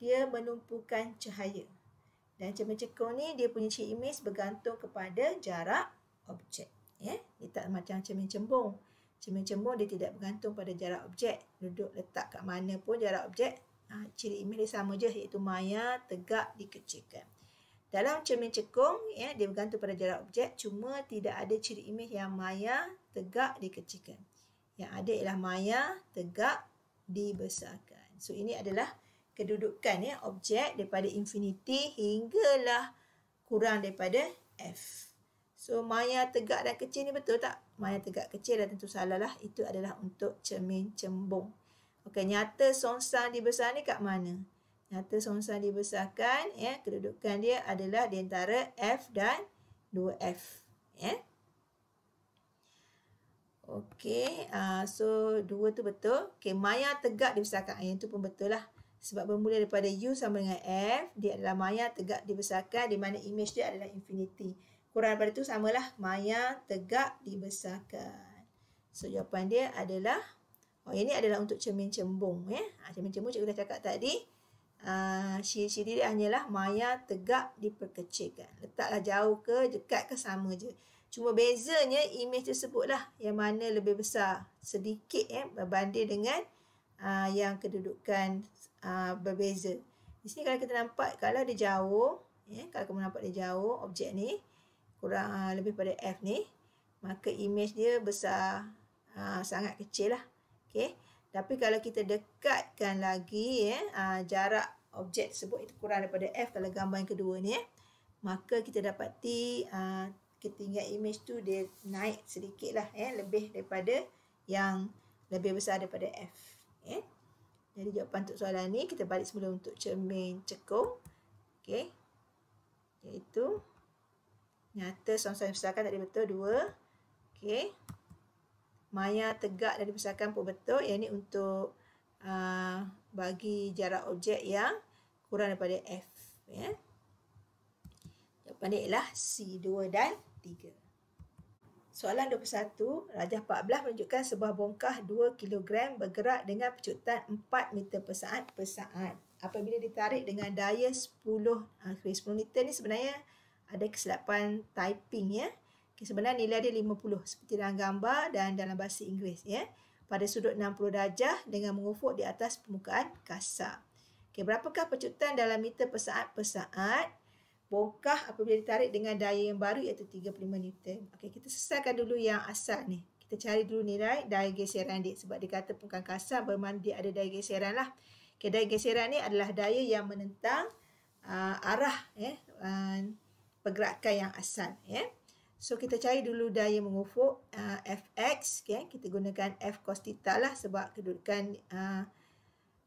dia menumpukan cahaya. Dan cermin cekung ni dia punya ciri imej bergantung kepada jarak objek. Yeah? Dia tak macam cermin cembung. Cermin cembung dia tidak bergantung pada jarak objek. Duduk letak kat mana pun jarak objek Ha, ah, ciri imej dia sama je iaitu maya tegak dikecilkan. Dalam cermin cekung, ya, dia bergantung pada jarak objek cuma tidak ada ciri imej yang maya tegak dikecilkan. Yang ada ialah maya tegak dibesarkan. So ini adalah kedudukan ya objek daripada infinity hinggalah kurang daripada f. So maya tegak dan kecil ni betul tak? Maya tegak kecil dan tentu salah lah. Itu adalah untuk cermin cembung. Okey, nyata songsang dibesarkan ni kat mana? Nyata songsang dibesarkan, ya, kedudukan dia adalah di antara F dan 2F, ya. Okey, uh, so 2 tu betul. Okey, maya tegak dibesarkan. Ah, yang tu pun betul lah. Sebab bermula daripada U sama dengan F, dia adalah maya tegak dibesarkan di mana imej dia adalah infinity. Kurang daripada tu samalah, maya tegak dibesarkan. So, jawapan dia adalah Oh, ini adalah untuk cermin cembung. Ya. Ha, cermin cembung cikgu dah cakap tadi. Uh, Siri-siri dia hanyalah maya tegak diperkecilkan. Letaklah jauh ke, dekat ke, sama je. Cuma bezanya imej tersebutlah yang mana lebih besar sedikit eh, berbanding dengan uh, yang kedudukan uh, berbeza. Di sini kalau kita nampak, kalau dia jauh, eh, kalau kamu nampak dia jauh, objek ni, kurang uh, lebih pada F ni, maka imej dia besar, uh, sangat kecil lah. Okey. Tapi kalau kita dekatkan lagi ya, uh, jarak objek tersebut itu kurang daripada f kalau gambar yang kedua ni ya. Maka kita dapati uh, ketinggian image tu dia naik sedikit lah ya. Lebih daripada yang lebih besar daripada f. Ya. Jadi jawapan untuk soalan ni kita balik semula untuk cermin cekung. Okey. Iaitu nyata soalan saya besarkan tadi betul 2. Okey. Maya tegak dari dipisahkan pun betul. Yang ini untuk uh, bagi jarak objek yang kurang daripada F. Ya. Jawapan dia ialah C2 dan 3. Soalan 21. Rajah 14 menunjukkan sebuah bongkah 2 kg bergerak dengan pecutan 4 meter per saat per saat. Apabila ditarik dengan daya 10, uh, 10 meter ni sebenarnya ada kesilapan typing ya. Okay, sebenarnya nilai dia 50 seperti dalam gambar dan dalam bahasa Inggeris. Ya. Pada sudut 60 darjah dengan mengufuk di atas permukaan kasar. Okay, berapakah pecutan dalam meter per saat per saat? Bongkah apabila ditarik dengan daya yang baru iaitu 35 Newton. Okay, kita selesaikan dulu yang asal ni. Kita cari dulu nilai daya geseran dia. Sebab dia kata permukaan kasar bermakna dia ada daya geseran lah. Okay, daya geseran ni adalah daya yang menentang uh, arah ya, uh, pergerakan yang asal. Ya. Yeah. So kita cari dulu daya mengufuk uh, Fx. Okay? Kita gunakan F cos theta lah sebab kedudukan uh,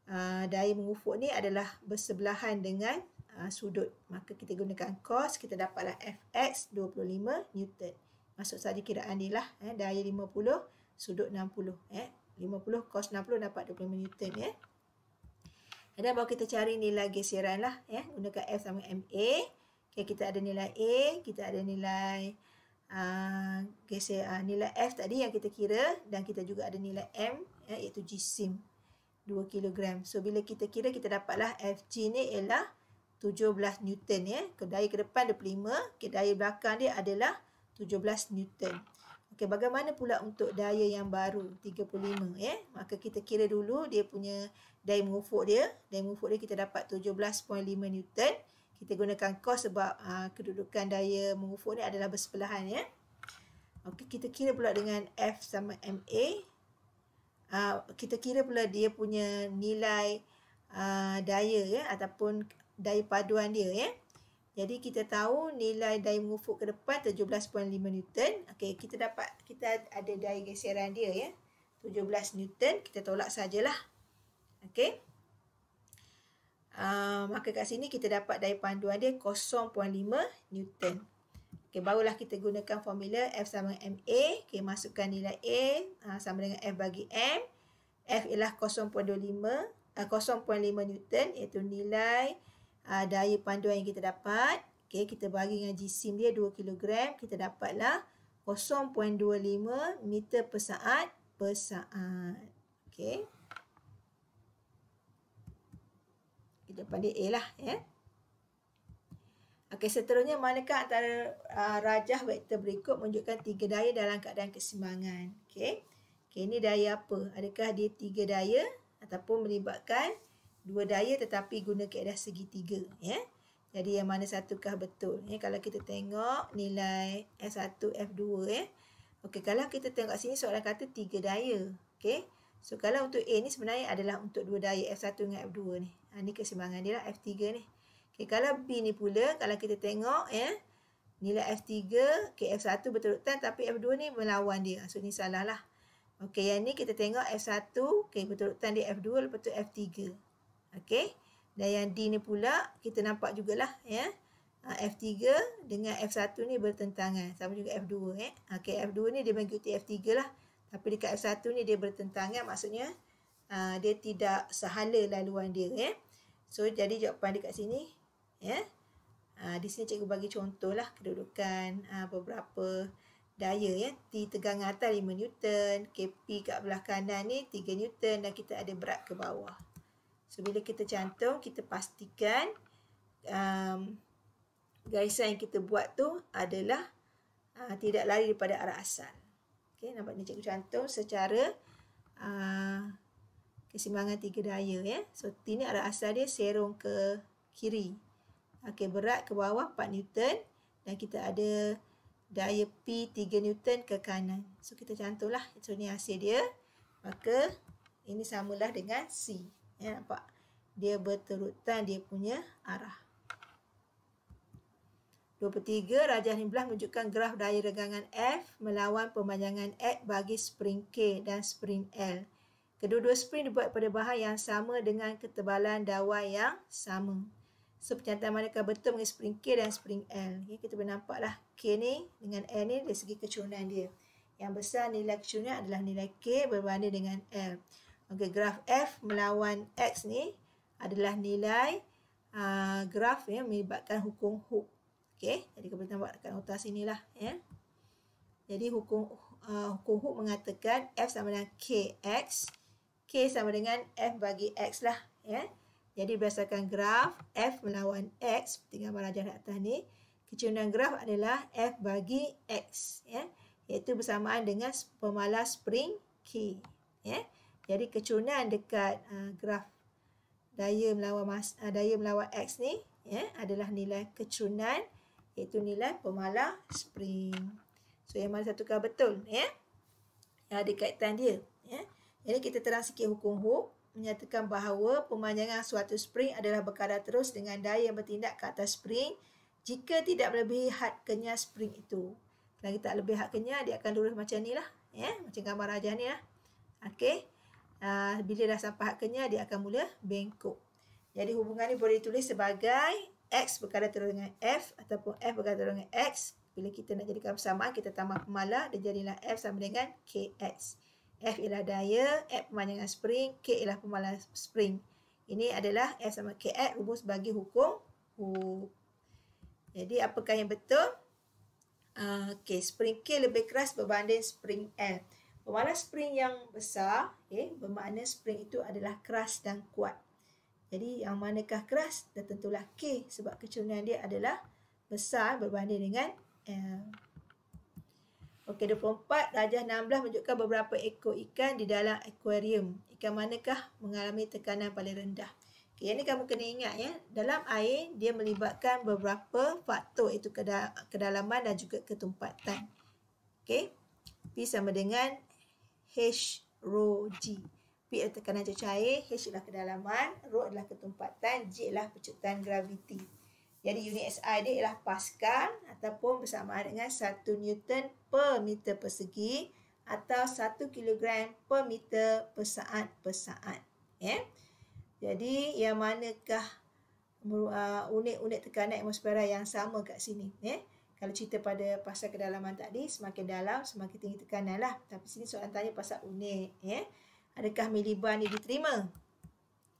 uh, daya mengufuk ni adalah bersebelahan dengan uh, sudut. Maka kita gunakan cos, kita dapatlah Fx 25 Newton. Masuk saja kiraan ni lah. Eh? Daya 50, sudut 60. Eh? 50 cos 60 dapat 25 Newton. Eh? Dan baru kita cari nilai geseran lah. Eh? Gunakan F sama MA. Okay, kita ada nilai A, kita ada nilai geser uh, ah, ah, nilai F tadi yang kita kira dan kita juga ada nilai M ya, iaitu jisim 2 kg. So bila kita kira kita dapatlah FG ni ialah 17 Newton ya. Kedaya ke depan 25, kedaya belakang dia adalah 17 Newton. Okay, bagaimana pula untuk daya yang baru 35 ya? Maka kita kira dulu dia punya daya mengufuk dia. Daya mengufuk dia kita dapat 17.5 Newton kita gunakan cos sebab ha, kedudukan daya mengufuk ni adalah bersebelahan ya. Okey, kita kira pula dengan F sama MA. Ha, kita kira pula dia punya nilai ha, daya ya ataupun daya paduan dia ya. Jadi kita tahu nilai daya mengufuk ke depan 17.5 Newton. Okey, kita dapat kita ada daya geseran dia ya. 17 Newton, kita tolak sajalah. Okey. Ah, maka kat sini kita dapat daya panduan dia 0.5 Newton. Okey, barulah kita gunakan formula F sama dengan MA. Okey, masukkan nilai A uh, sama dengan F bagi M. F ialah 0.25, uh, 0.5 Newton iaitu nilai uh, daya panduan yang kita dapat. Okey, kita bagi dengan jisim dia 2 kg, kita dapatlah 0.25 meter per saat per saat. Okey. kita panggil A lah ya. Okey seterusnya manakah antara uh, rajah vektor berikut menunjukkan tiga daya dalam keadaan kesemangan. Okey. Okey ni daya apa? Adakah dia tiga daya ataupun melibatkan dua daya tetapi guna kaedah segitiga ya. Jadi yang mana satukah betul? Ya kalau kita tengok nilai s 1 F2 ya. Okey kalau kita tengok sini soalan kata tiga daya. Okey. So kalau untuk A ni sebenarnya adalah untuk dua daya F1 dengan F2 ni. Ha, ni kesimbangan dia lah F3 ni. Okay, kalau B ni pula, kalau kita tengok ya, eh, nilai F3, okay, F1 berturutan tapi F2 ni melawan dia. Ha, so, ni salah lah. Okay, yang ni kita tengok F1, okay, berturutan dia F2, lepas tu F3. Okay, dan yang D ni pula, kita nampak jugalah ya. Eh, ha, F3 dengan F1 ni bertentangan. Sama juga F2 eh. Okay, F2 ni dia mengikuti F3 lah. Tapi dekat F1 ni dia bertentangan maksudnya, Ah, dia tidak sehala laluan dia ya. So jadi jawapan dekat sini ya. Ha, di sini cikgu bagi contohlah kedudukan ha, beberapa daya ya. T tegangan atas 5 Newton, KP kat belah kanan ni 3 Newton dan kita ada berat ke bawah. So bila kita cantum, kita pastikan um, garisan yang kita buat tu adalah ha, tidak lari daripada arah asal. Okay, nampak ni cikgu cantum secara uh, kesimbangan tiga daya ya. So T ni arah asal dia serong ke kiri. Okey, berat ke bawah 4 Newton dan kita ada daya P 3 Newton ke kanan. So kita cantumlah. So ni hasil dia. Maka ini samalah dengan C. Ya, nampak? Dia berterutan dia punya arah. 2/3 rajah 15 menunjukkan graf daya regangan F melawan pemanjangan X bagi spring K dan spring L. Kedua-dua spring dibuat pada bahan yang sama dengan ketebalan dawai yang sama. So, pernyataan manakah betul mengenai spring K dan spring L. Okay, kita boleh nampaklah K ni dengan L ni dari segi kecurunan dia. Yang besar nilai kecurunan adalah nilai K berbanding dengan L. Okay, graf F melawan X ni adalah nilai uh, graf yang melibatkan hukum hook. Okay, jadi kita boleh nampak dekat nota sini lah. Yeah. Jadi hukum uh, hukum hook mengatakan F sama dengan KX. K sama dengan F bagi X lah. ya. Jadi berdasarkan graf F melawan X, tinggal barang jarak atas ni. Kecundangan graf adalah F bagi X. ya. Iaitu bersamaan dengan pemalas spring K. ya. Jadi kecundangan dekat uh, graf daya melawan mas, uh, daya melawan X ni ya, adalah nilai kecundangan iaitu nilai pemalas spring. So yang mana satu kah betul ya? Yang ada kaitan dia ya. Ini kita terang sikit hukum Hooke menyatakan bahawa pemanjangan suatu spring adalah berkadar terus dengan daya yang bertindak ke atas spring jika tidak melebihi had kenyal spring itu. Kalau kita tak lebih had kenyal, dia akan lurus macam ni lah. Ya? Macam gambar rajah ni lah. Okey. Uh, ah, bila dah sampai had kenyal, dia akan mula bengkok. Jadi hubungan ni boleh ditulis sebagai X berkadar terus dengan F ataupun F berkadar terus dengan X. Bila kita nak jadikan persamaan, kita tambah pemalar dan jadilah F sama dengan KX. F ialah daya, F pemanjangan spring, K ialah pemalas spring. Ini adalah F sama KF rumus bagi hukum U. Jadi apakah yang betul? Uh, ah, okay, spring K lebih keras berbanding spring F. Pemalas spring yang besar, okay, ya, bermakna spring itu adalah keras dan kuat. Jadi yang manakah keras? Tentulah K sebab kecerunan dia adalah besar berbanding dengan F. Eh, Okey, 24. Darjah 16 menunjukkan beberapa ekor ikan di dalam akuarium. Ikan manakah mengalami tekanan paling rendah? Okey, yang ni kamu kena ingat ya. Dalam air, dia melibatkan beberapa faktor iaitu kedalaman dan juga ketumpatan. Okey, P sama dengan H, Rho, G. P adalah tekanan cecair, H adalah kedalaman, Rho adalah ketumpatan, G adalah pecutan graviti. Jadi unit SI dia ialah pascal ataupun bersamaan dengan 1 newton per meter persegi atau 1 kilogram per meter per saat per saat. Yeah. Jadi yang manakah uh, unit-unit tekanan atmosfera yang sama kat sini? Yeah. Kalau cerita pada pasal kedalaman tadi, semakin dalam, semakin tinggi tekanan lah. Tapi sini soalan tanya pasal unit. Yeah. Adakah milibar ni diterima?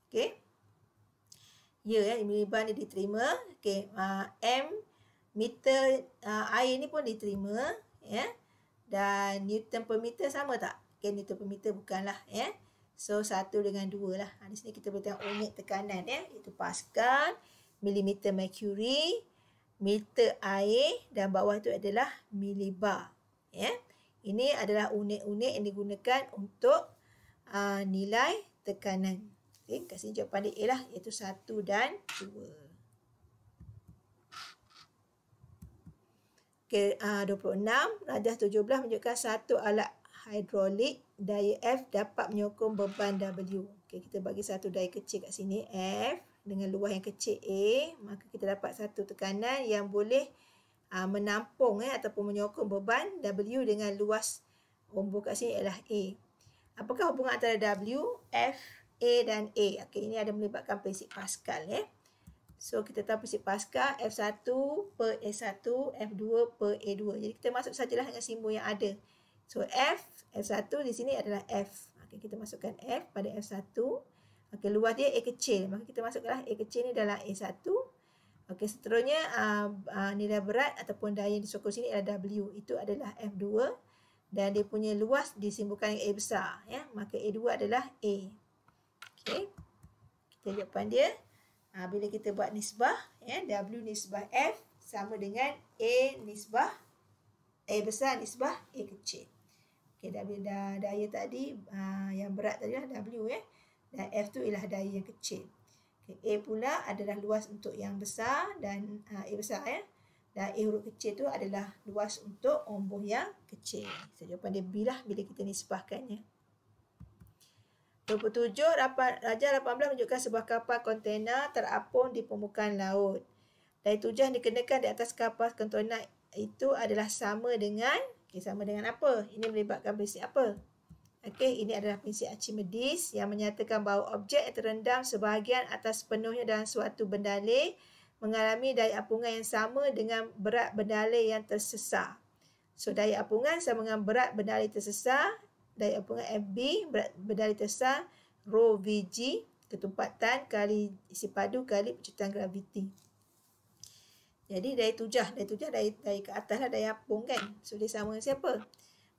Okay. Ya, yeah, eh, miliban ni diterima. Okay, uh, ah, M meter uh, air ni pun diterima. Ya, yeah? dan Newton per meter sama tak? Okay, Newton per meter bukanlah. Ya, yeah? so satu dengan dua lah. Ha, di sini kita boleh tengok unit tekanan. Ya, yeah? itu Pascal, milimeter mercury, meter air dan bawah tu adalah milibar. Ya, yeah? ini adalah unit-unit yang digunakan untuk uh, nilai tekanan. Okay, kasih jawapan dia A lah iaitu 1 dan 2. Okay, uh, 26. Rajah 17 menunjukkan satu alat hidrolik daya F dapat menyokong beban W. Okay, kita bagi satu daya kecil kat sini F dengan luas yang kecil A. Maka kita dapat satu tekanan yang boleh uh, menampung eh, ataupun menyokong beban W dengan luas umbur kat sini ialah A. Apakah hubungan antara W, F? A dan A. Okey, ini ada melibatkan prinsip Pascal ya. Eh. So kita tahu prinsip Pascal F1 per A1, F2 per A2. Jadi kita masuk sajalah dengan simbol yang ada. So F F1 di sini adalah F. Okey, kita masukkan F pada F1. Okey, luas dia A kecil. Maka kita masukkanlah A kecil ni dalam A1. Okey, seterusnya uh, uh, nilai berat ataupun daya yang disokong sini adalah W. Itu adalah F2 dan dia punya luas disimbolkan dengan A besar ya. Maka A2 adalah A. Okey. Kita lihat dia. Ha, bila kita buat nisbah, ya, W nisbah F sama dengan A nisbah A besar nisbah A kecil. Okey, daripada da, daya tadi ha, yang berat tadi lah W ya. Dan F tu ialah daya yang kecil. Okay, A pula adalah luas untuk yang besar dan ha, A besar ya. Dan A huruf kecil tu adalah luas untuk omboh yang kecil. So, jawapan dia B lah bila kita nisbahkan ya. 27, rapat, Raja 18 menunjukkan sebuah kapal kontena terapung di permukaan laut. Dan tujuh yang dikenakan di atas kapal kontena itu adalah sama dengan okay, sama dengan apa? Ini melibatkan prinsip apa? Okay, ini adalah prinsip Archimedes yang menyatakan bahawa objek yang terendam sebahagian atas penuhnya dalam suatu bendale mengalami daya apungan yang sama dengan berat bendale yang tersesar. So, daya apungan sama dengan berat bendale tersesar dari apa kan FB berdari tersar rho VG ketumpatan kali isi padu kali pecutan graviti. Jadi dari tujah, dari tujah dari, dari ke atas lah dari apung kan. So dia sama dengan siapa?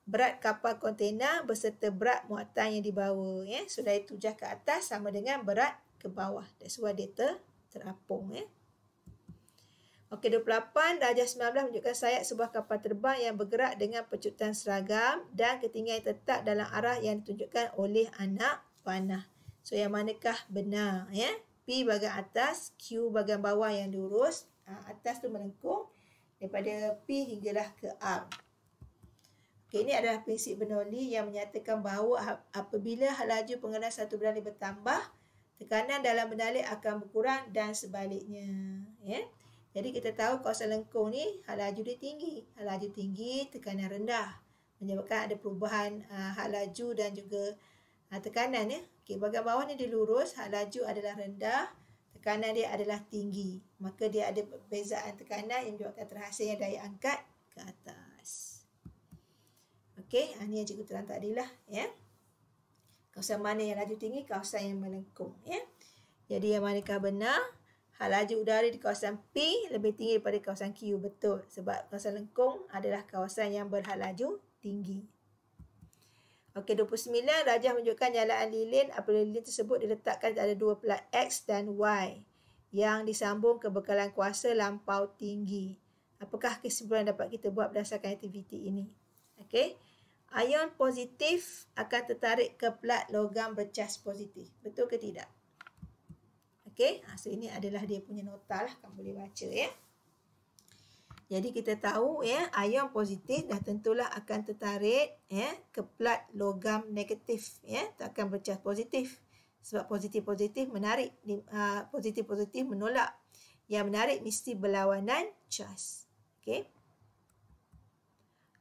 Berat kapal kontena berserta berat muatan yang dibawa. Ya? So dari tujah ke atas sama dengan berat ke bawah. That's why dia ter, terapung. Ya? Okey, 28 darjah 19 menunjukkan sayap sebuah kapal terbang yang bergerak dengan pecutan seragam dan ketinggian yang tetap dalam arah yang ditunjukkan oleh anak panah. So, yang manakah benar? Ya? P bagian atas, Q bagian bawah yang lurus, Ha, atas tu melengkung daripada P hinggalah ke R. Okey ini adalah prinsip Bernoulli yang menyatakan bahawa apabila laju pengenalan satu berani bertambah, tekanan dalam benda akan berkurang dan sebaliknya. Ya? Yeah? Jadi kita tahu kawasan lengkung ni hal laju dia tinggi. Hal laju tinggi, tekanan rendah. Menyebabkan ada perubahan uh, laju dan juga ah, tekanan ya. Okey, bahagian bawah ni dia lurus, hal laju adalah rendah, tekanan dia adalah tinggi. Maka dia ada perbezaan tekanan yang menyebabkan terhasilnya daya angkat ke atas. Okey, ha, ah, ini yang cikgu terang tadi lah ya. Kawasan mana yang laju tinggi, kawasan yang melengkung ya. Jadi yang manakah benar? laju udara di kawasan P lebih tinggi daripada kawasan Q betul sebab kawasan lengkung adalah kawasan yang berhal laju tinggi. Okey 29 rajah menunjukkan nyalaan lilin apabila lilin tersebut diletakkan ada dua pelat X dan Y yang disambung ke bekalan kuasa lampau tinggi. Apakah kesimpulan yang dapat kita buat berdasarkan aktiviti ini? Okey. Ion positif akan tertarik ke pelat logam bercas positif. Betul ke tidak? Okey, ha, so ini adalah dia punya nota lah. Kamu boleh baca ya. Jadi kita tahu ya, ion positif dah tentulah akan tertarik ya, ke plat logam negatif. Ya, tak akan bercas positif. Sebab positif-positif menarik, ha, positif-positif menolak. Yang menarik mesti berlawanan cas. Okey.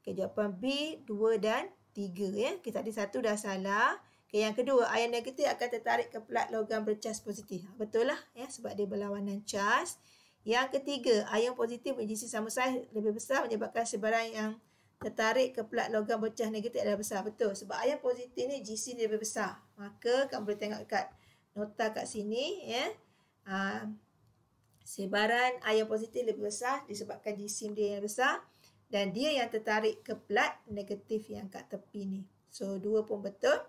Okey, jawapan B, 2 dan 3 ya. Kita tadi satu dah salah. Okay, yang kedua, ion negatif akan tertarik ke plat logam bercas positif. Ha, betul lah, ya, sebab dia berlawanan cas. Yang ketiga, ion positif berjenis sama saiz lebih besar menyebabkan sebarang yang tertarik ke plat logam bercas negatif adalah besar. Betul, sebab ion positif ni GC dia lebih besar. Maka, kamu boleh tengok kat nota kat sini, ya. Ha, sebaran ion positif lebih besar disebabkan GC dia yang besar dan dia yang tertarik ke plat negatif yang kat tepi ni. So, dua pun betul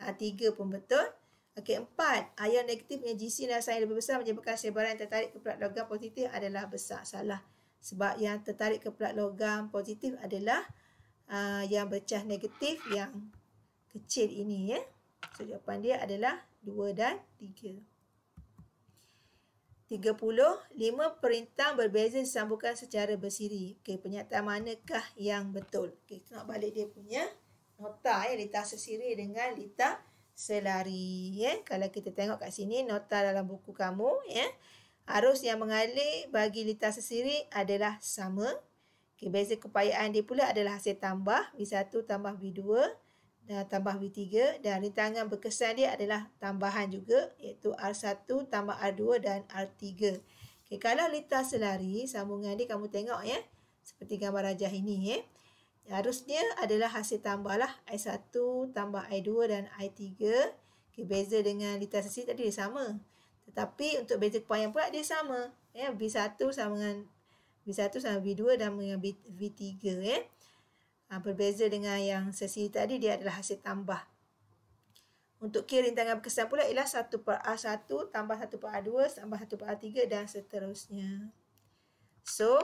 ha, tiga pun betul. Okey, empat, ion negatif punya GC dan yang lebih besar menyebabkan sebaran yang tertarik ke plat logam positif adalah besar. Salah. Sebab yang tertarik ke plat logam positif adalah uh, yang bercah negatif yang kecil ini. ya. So, jawapan dia adalah dua dan tiga. Tiga puluh lima perintah berbeza disambungkan secara bersiri. Okey, penyataan manakah yang betul? Okey, kita nak balik dia punya nota ya, lita sesiri dengan lita selari ya. Kalau kita tengok kat sini nota dalam buku kamu ya. Arus yang mengalir bagi lita sesiri adalah sama. Okay, beza kepayaan dia pula adalah hasil tambah V1 tambah V2 dan tambah V3 dan rintangan berkesan dia adalah tambahan juga iaitu R1 tambah R2 dan R3. Okay, kalau lita selari sambungan dia kamu tengok ya seperti gambar rajah ini. Eh. Harusnya adalah hasil tambah lah I1 tambah I2 dan I3 okay, Beza dengan sisi tadi dia sama Tetapi untuk beza kepanjangan pula dia sama yeah, B1 sama dengan v 1 sama v 2 dan dengan V3 yeah. Ya. ha, Berbeza dengan yang sisi tadi dia adalah hasil tambah Untuk K rintangan berkesan pula ialah 1 per A1 tambah 1 per A2 tambah 1 per A3 dan seterusnya So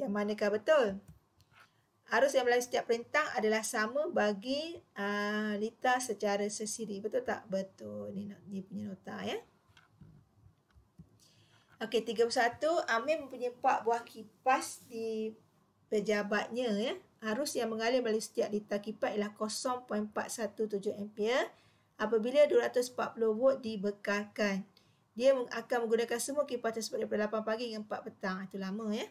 yang manakah betul? arus yang melalui setiap perintang adalah sama bagi uh, ah, litar secara sesiri. Betul tak? Betul. Ini nak dia punya nota ya. Okey, 31. Amir mempunyai empat buah kipas di pejabatnya ya. Arus yang mengalir melalui setiap lita kipas ialah 0.417 ampere apabila 240 volt dibekalkan. Dia akan menggunakan semua kipas tersebut daripada 8 pagi hingga 4 petang. Itu ah, lama ya.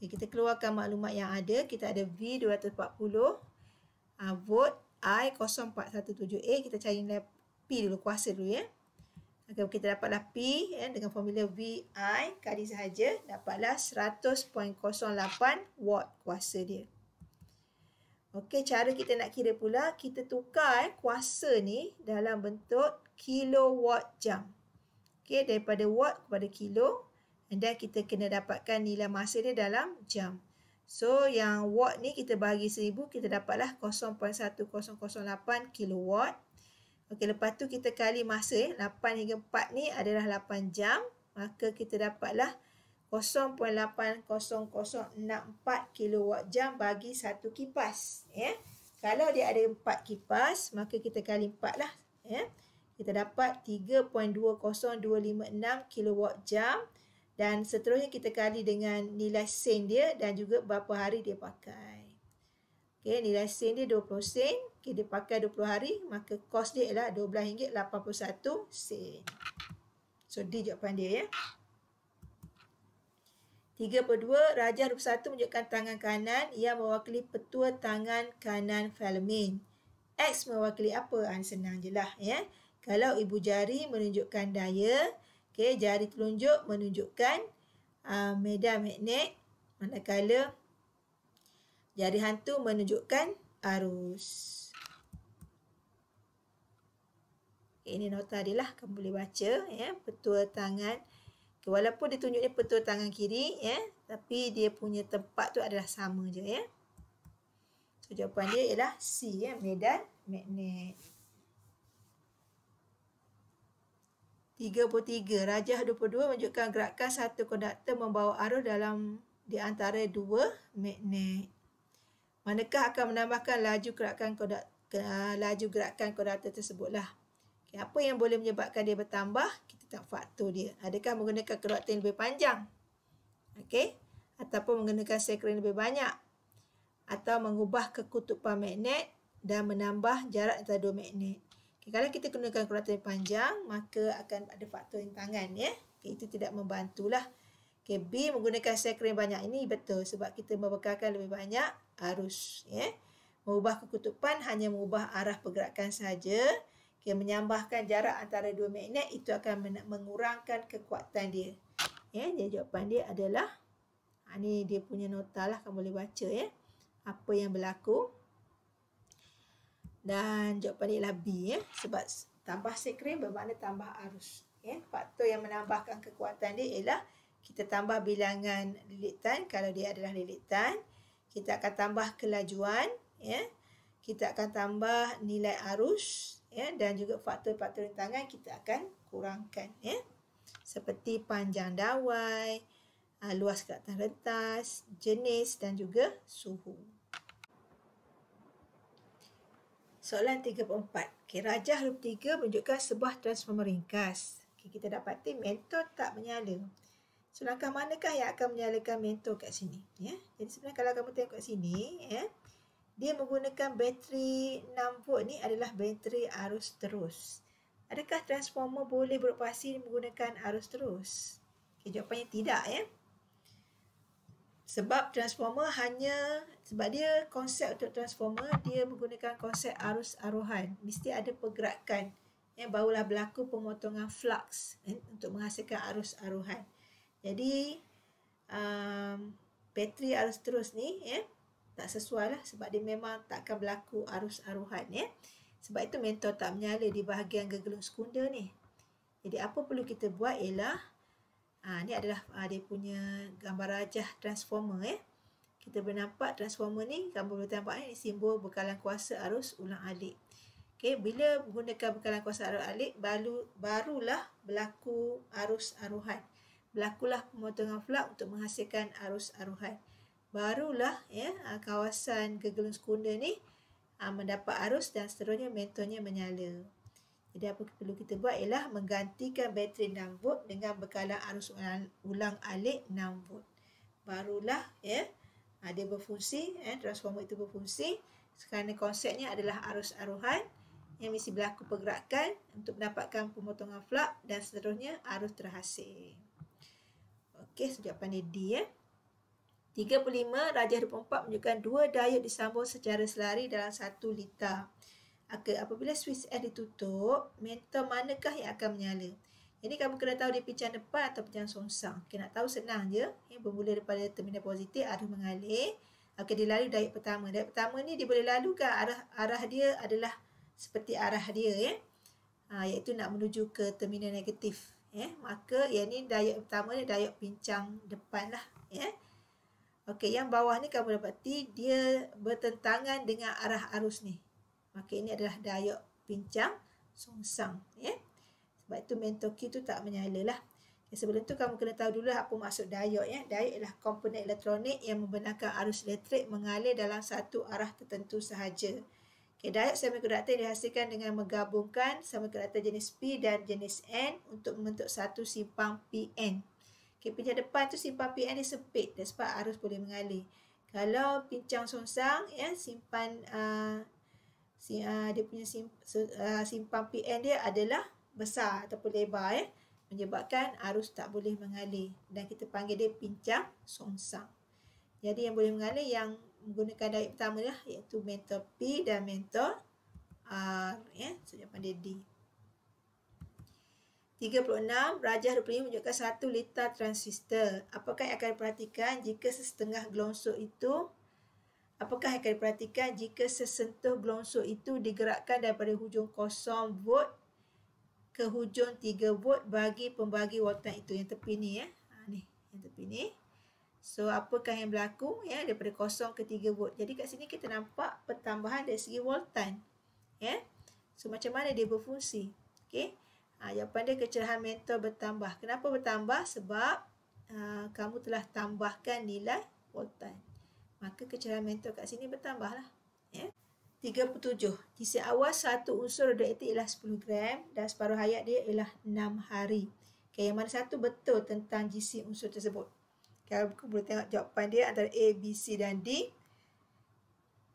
Okay, kita keluarkan maklumat yang ada. Kita ada V240. Uh, ah, vote I0417A. Kita cari nilai P dulu, kuasa dulu ya. Okay, kita dapatlah P ya, dengan formula VI kali sahaja. Dapatlah 100.08 watt kuasa dia. Okey, cara kita nak kira pula, kita tukar eh, kuasa ni dalam bentuk kilowatt jam. Okey, daripada watt kepada kilo anda kita kena dapatkan nilai masa dia dalam jam. So yang watt ni kita bagi seribu kita dapatlah 0.1008 kilowatt. Okey lepas tu kita kali masa eh 8 hingga 4 ni adalah 8 jam maka kita dapatlah 0.80064 kilowatt jam bagi satu kipas ya. Yeah. Kalau dia ada 4 kipas maka kita kali 4 lah ya. Yeah. Kita dapat 3.20256 kilowatt jam dan seterusnya kita kali dengan nilai sen dia dan juga berapa hari dia pakai. Okey, nilai sen dia 20 sen, okay, dia pakai 20 hari, maka kos dia ialah RM12.81 sen. So, D jawapan dia ya. 32, Raja 21 menunjukkan tangan kanan yang mewakili petua tangan kanan Falamin. X mewakili apa? Ah, senang je lah ya. Kalau ibu jari menunjukkan daya, Okey, jari telunjuk menunjukkan uh, medan magnet manakala jari hantu menunjukkan arus. Ini nota dia lah, kamu boleh baca ya, petua tangan. Okay, walaupun dia tunjuknya petua tangan kiri ya, tapi dia punya tempat tu adalah sama je ya. So, jawapan dia ialah C ya, medan magnet. 33. Rajah 22 menunjukkan gerakan satu konduktor membawa arus dalam di antara dua magnet. Manakah akan menambahkan laju gerakan konduk, ah, laju gerakan konduktor tersebutlah. Okay, apa yang boleh menyebabkan dia bertambah? Kita tak faktor dia. Adakah menggunakan konduktor lebih panjang? Okey. Ataupun menggunakan sekren lebih banyak. Atau mengubah kekutupan magnet dan menambah jarak antara dua magnet. Okay, kalau kita gunakan kerata yang panjang, maka akan ada faktor intangan ya. itu tidak membantulah. Okay, B menggunakan sekre yang banyak ini betul sebab kita membekalkan lebih banyak arus ya. Mengubah kekutupan hanya mengubah arah pergerakan sahaja. Okay, menyambahkan jarak antara dua magnet itu akan mengurangkan kekuatan dia. Ya, jadi jawapan dia adalah ini ha, dia punya nota lah kamu boleh baca ya. Apa yang berlaku? dan jawapan ialah B ya sebab tambah sekre bermakna tambah arus ya faktor yang menambahkan kekuatan dia ialah kita tambah bilangan lilitan kalau dia adalah lilitan kita akan tambah kelajuan ya kita akan tambah nilai arus ya dan juga faktor-faktor rentangan kita akan kurangkan ya seperti panjang dawai ah, luas keratan rentas jenis dan juga suhu Soalan 34. Okay, Rajah huruf 3 menunjukkan sebuah transformer ringkas. Okay, kita dapati mentor tak menyala. So, langkah manakah yang akan menyalakan mentor kat sini? Ya? Jadi sebenarnya kalau kamu tengok kat sini, ya, dia menggunakan bateri 6 volt ni adalah bateri arus terus. Adakah transformer boleh beroperasi menggunakan arus terus? Okay, jawapannya tidak ya sebab transformer hanya sebab dia konsep untuk transformer dia menggunakan konsep arus aruhan mesti ada pergerakan ya barulah berlaku pemotongan flux ya, untuk menghasilkan arus aruhan jadi um, bateri arus terus ni ya tak sesuai lah sebab dia memang takkan berlaku arus aruhan ya sebab itu mentor tak menyala di bahagian gegelung sekunder ni jadi apa perlu kita buat ialah Ha, ni adalah ha, dia punya gambar rajah transformer ya. Kita boleh nampak transformer ni, gambar boleh nampak eh, ni, simbol bekalan kuasa arus ulang alik. Okay, bila menggunakan bekalan kuasa arus alik, baru, barulah berlaku arus aruhan. Berlakulah pemotongan flak untuk menghasilkan arus aruhan. Barulah ya ah, kawasan gegelung sekunder ni mendapat arus dan seterusnya mentornya menyala. Jadi apa yang perlu kita buat ialah menggantikan bateri 6 volt dengan bekalan arus ulang alik 6 volt. Barulah ya ada ha, berfungsi eh, transformer itu berfungsi Sekarang konsepnya adalah arus aruhan yang mesti berlaku pergerakan untuk mendapatkan pemotongan flux dan seterusnya arus terhasil. Okey, sejawapan dia D ya. Eh. 35 rajah 24 menunjukkan dua diode disambung secara selari dalam satu liter. Okey, apabila switch air ditutup, mentor manakah yang akan menyala? Ini kamu kena tahu dia pincang depan atau pincang songsang. Okey, nak tahu senang je. Ya, bermula daripada terminal positif, arus mengalir. Okey, dia lalu diet pertama. Diet pertama ni dia boleh lalu ke arah arah dia adalah seperti arah dia ya. Ha, iaitu nak menuju ke terminal negatif. Eh, maka yang ni diet pertama ni diet pincang depan lah. Ya. Okey, yang bawah ni kamu dapati dia bertentangan dengan arah arus ni. Maka ini adalah diode pincang sungsang. Ya? Sebab itu mentor key tu tak menyala lah. Ya, sebelum tu kamu kena tahu dulu apa maksud diode. Ya? Diode ialah komponen elektronik yang membenarkan arus elektrik mengalir dalam satu arah tertentu sahaja. Okay, diode semiconductor dihasilkan dengan menggabungkan semiconductor jenis P dan jenis N untuk membentuk satu simpang PN. Okay, pincang depan tu simpang PN ni sempit dan sebab arus boleh mengalir. Kalau pincang sungsang, ya, simpan uh, si, uh, dia punya sim, uh, simpang PN dia adalah besar ataupun lebar eh menyebabkan arus tak boleh mengalir dan kita panggil dia pincang songsang. Jadi yang boleh mengalir yang menggunakan daya pertama lah iaitu mentor P dan mentor R ya. Eh? So dia panggil D. 36, rajah 25 menunjukkan satu litar transistor. Apakah yang akan diperhatikan jika sesetengah gelongsor itu Apakah yang akan diperhatikan jika sesentuh gelongsor itu digerakkan daripada hujung kosong volt ke hujung 3 volt bagi pembagi wattan itu yang tepi ni ya. Ha, ni yang tepi ni. So apakah yang berlaku ya daripada kosong ke 3 volt. Jadi kat sini kita nampak pertambahan dari segi wattan. Ya. So macam mana dia berfungsi? Okey. Ha, jawapan dia kecerahan mentor bertambah. Kenapa bertambah? Sebab uh, kamu telah tambahkan nilai wattan maka kecerahan mentor kat sini bertambahlah. Ya. 37. Kisi awal satu unsur radioaktif ialah 10 gram dan separuh hayat dia ialah 6 hari. Okay, yang mana satu betul tentang GC unsur tersebut. Kalau okay, boleh tengok jawapan dia antara A, B, C dan D.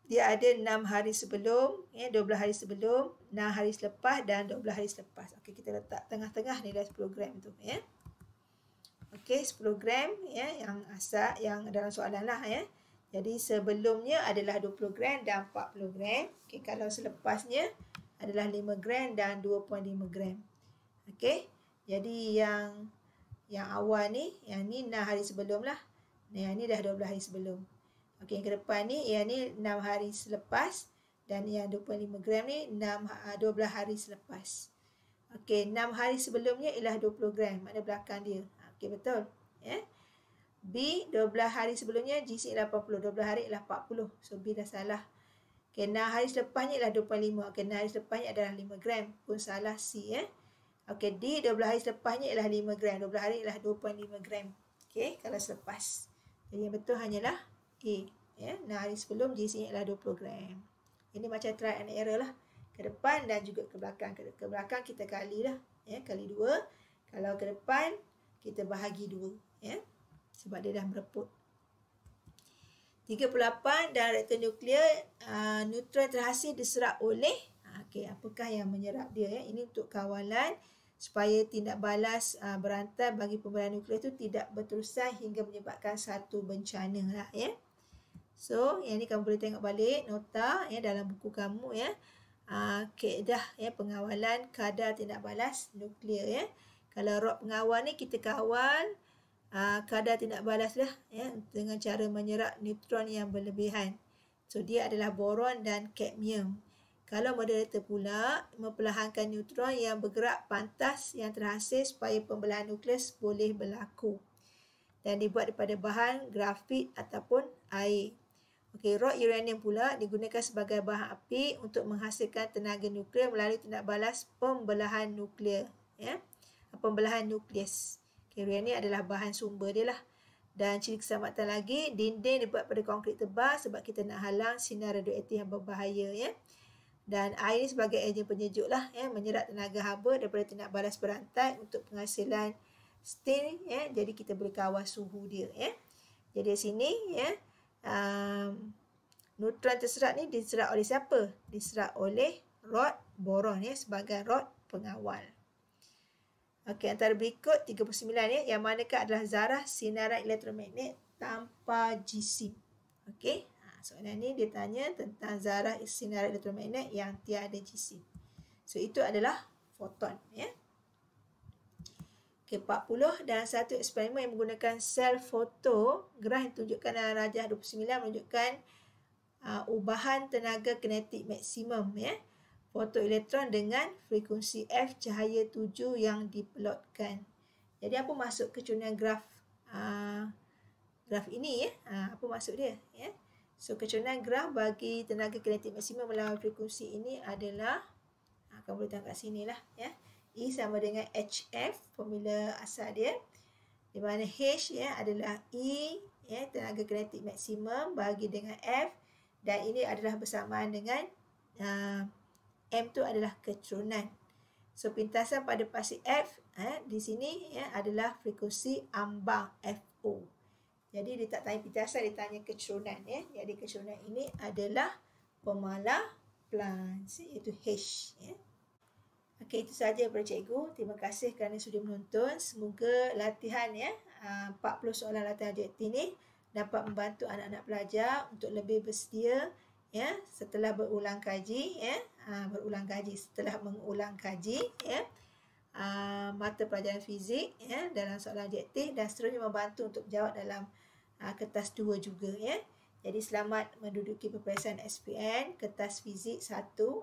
Dia ada 6 hari sebelum, ya, 12 hari sebelum, 6 hari selepas dan 12 hari selepas. Okey, kita letak tengah-tengah nilai 10 gram tu. Ya. Okey, 10 gram ya, yang asal yang dalam soalan lah. Ya. Jadi sebelumnya adalah 20 gram dan 40 gram. Okey, kalau selepasnya adalah 5 gram dan 2.5 gram. Okey. Jadi yang yang awal ni, yang ni 6 hari sebelum lah. Yang ni dah 12 hari sebelum. Okey, yang ke depan ni, yang ni 6 hari selepas. Dan yang 25 gram ni, 6, 12 ah, hari selepas. Okey, 6 hari sebelumnya ialah 20 gram. Maknanya belakang dia. Ah, okey, betul. Yeah. B 12 hari sebelumnya GC 80 12 hari ialah 40 So B dah salah Okay, nah hari selepasnya ialah 25 Okay, nah hari selepasnya adalah 5 gram Pun salah C eh Okay, D 12 hari selepasnya ialah 5 gram 12 hari ialah 2.5 gram Okay, kalau selepas Jadi yang betul hanyalah A yeah. Nah hari sebelum GC ialah 20 gram Ini macam try and error lah ke depan dan juga ke belakang. Ke belakang kita kali lah. Ya, kali dua. Kalau ke depan, kita bahagi dua. Ya sebab dia dah mereput. 38 dan reaktor nuklear aa, uh, neutron terhasil diserap oleh aa, uh, okay, apakah yang menyerap dia ya? ini untuk kawalan supaya tindak balas aa, uh, berantai bagi pembelian nuklear itu tidak berterusan hingga menyebabkan satu bencana lah, ya. so yang ini kamu boleh tengok balik nota ya, dalam buku kamu ya. aa, keedah ya, pengawalan kadar tindak balas nuklear ya. kalau rob pengawal ni kita kawal Ah, kadar tindak balas lah ya, dengan cara menyerap neutron yang berlebihan. So dia adalah boron dan kadmium. Kalau moderator pula memperlahankan neutron yang bergerak pantas yang terhasil supaya pembelahan nukleus boleh berlaku. Dan dibuat daripada bahan grafit ataupun air. Okey, rod uranium pula digunakan sebagai bahan api untuk menghasilkan tenaga nuklear melalui tindak balas pembelahan nuklear. Ya. Pembelahan nukleus. Okay, ria ni adalah bahan sumber dia lah. Dan ciri keselamatan lagi, dinding dibuat pada konkrit tebal sebab kita nak halang sinar radioaktif yang berbahaya ya. Dan air ni sebagai ejen penyejuk lah ya, menyerap tenaga haba daripada tindak balas berantai untuk penghasilan steel ya. Jadi kita boleh kawal suhu dia ya. Jadi sini ya, um, nutrien terserap ni diserap oleh siapa? Diserap oleh rod boron ya sebagai rod pengawal. Okey, antara berikut 39 ya, yang manakah adalah zarah sinaran elektromagnet tanpa jisim. Okey, ha, soalan ni dia tanya tentang zarah sinaran elektromagnet yang tiada jisim. So, itu adalah foton ya. Okey, 40 dan satu eksperimen yang menggunakan sel foto, gerah yang tunjukkan dalam rajah 29 menunjukkan uh, ubahan tenaga kinetik maksimum ya foto elektron dengan frekuensi F cahaya 7 yang diplotkan. Jadi apa maksud kecundangan graf aa, ah, graf ini ya? Aa, ah, apa maksud dia? Ya? So kecundangan graf bagi tenaga kinetik maksimum melawan frekuensi ini adalah akan ah, boleh tengok sini lah. Ya? E sama dengan HF, formula asal dia. Di mana H ya, adalah E, ya, tenaga kinetik maksimum bagi dengan F. Dan ini adalah bersamaan dengan uh, M tu adalah keturunan. So pintasan pada pasi F eh, di sini ya, adalah frekuensi ambang FO. Jadi dia tak tanya pintasan, dia tanya keturunan. Ya. Jadi keturunan ini adalah pemalah plans iaitu H. Ya. Okey, itu sahaja daripada cikgu. Terima kasih kerana sudah menonton. Semoga latihan ya, 40 ah, soalan latihan adik ini dapat membantu anak-anak pelajar untuk lebih bersedia ya setelah berulang kaji ya ha, berulang kaji setelah mengulang kaji ya ha, mata pelajaran fizik ya dalam soalan adjektif dan seterusnya membantu untuk jawab dalam ha, kertas 2 juga ya jadi selamat menduduki peperiksaan SPM kertas fizik 1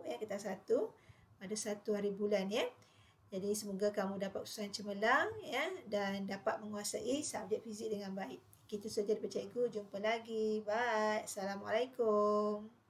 ya kertas 1 pada satu hari bulan ya jadi semoga kamu dapat susunan cemerlang ya dan dapat menguasai subjek fizik dengan baik itu saja daripada cikgu. Jumpa lagi. Bye. Assalamualaikum.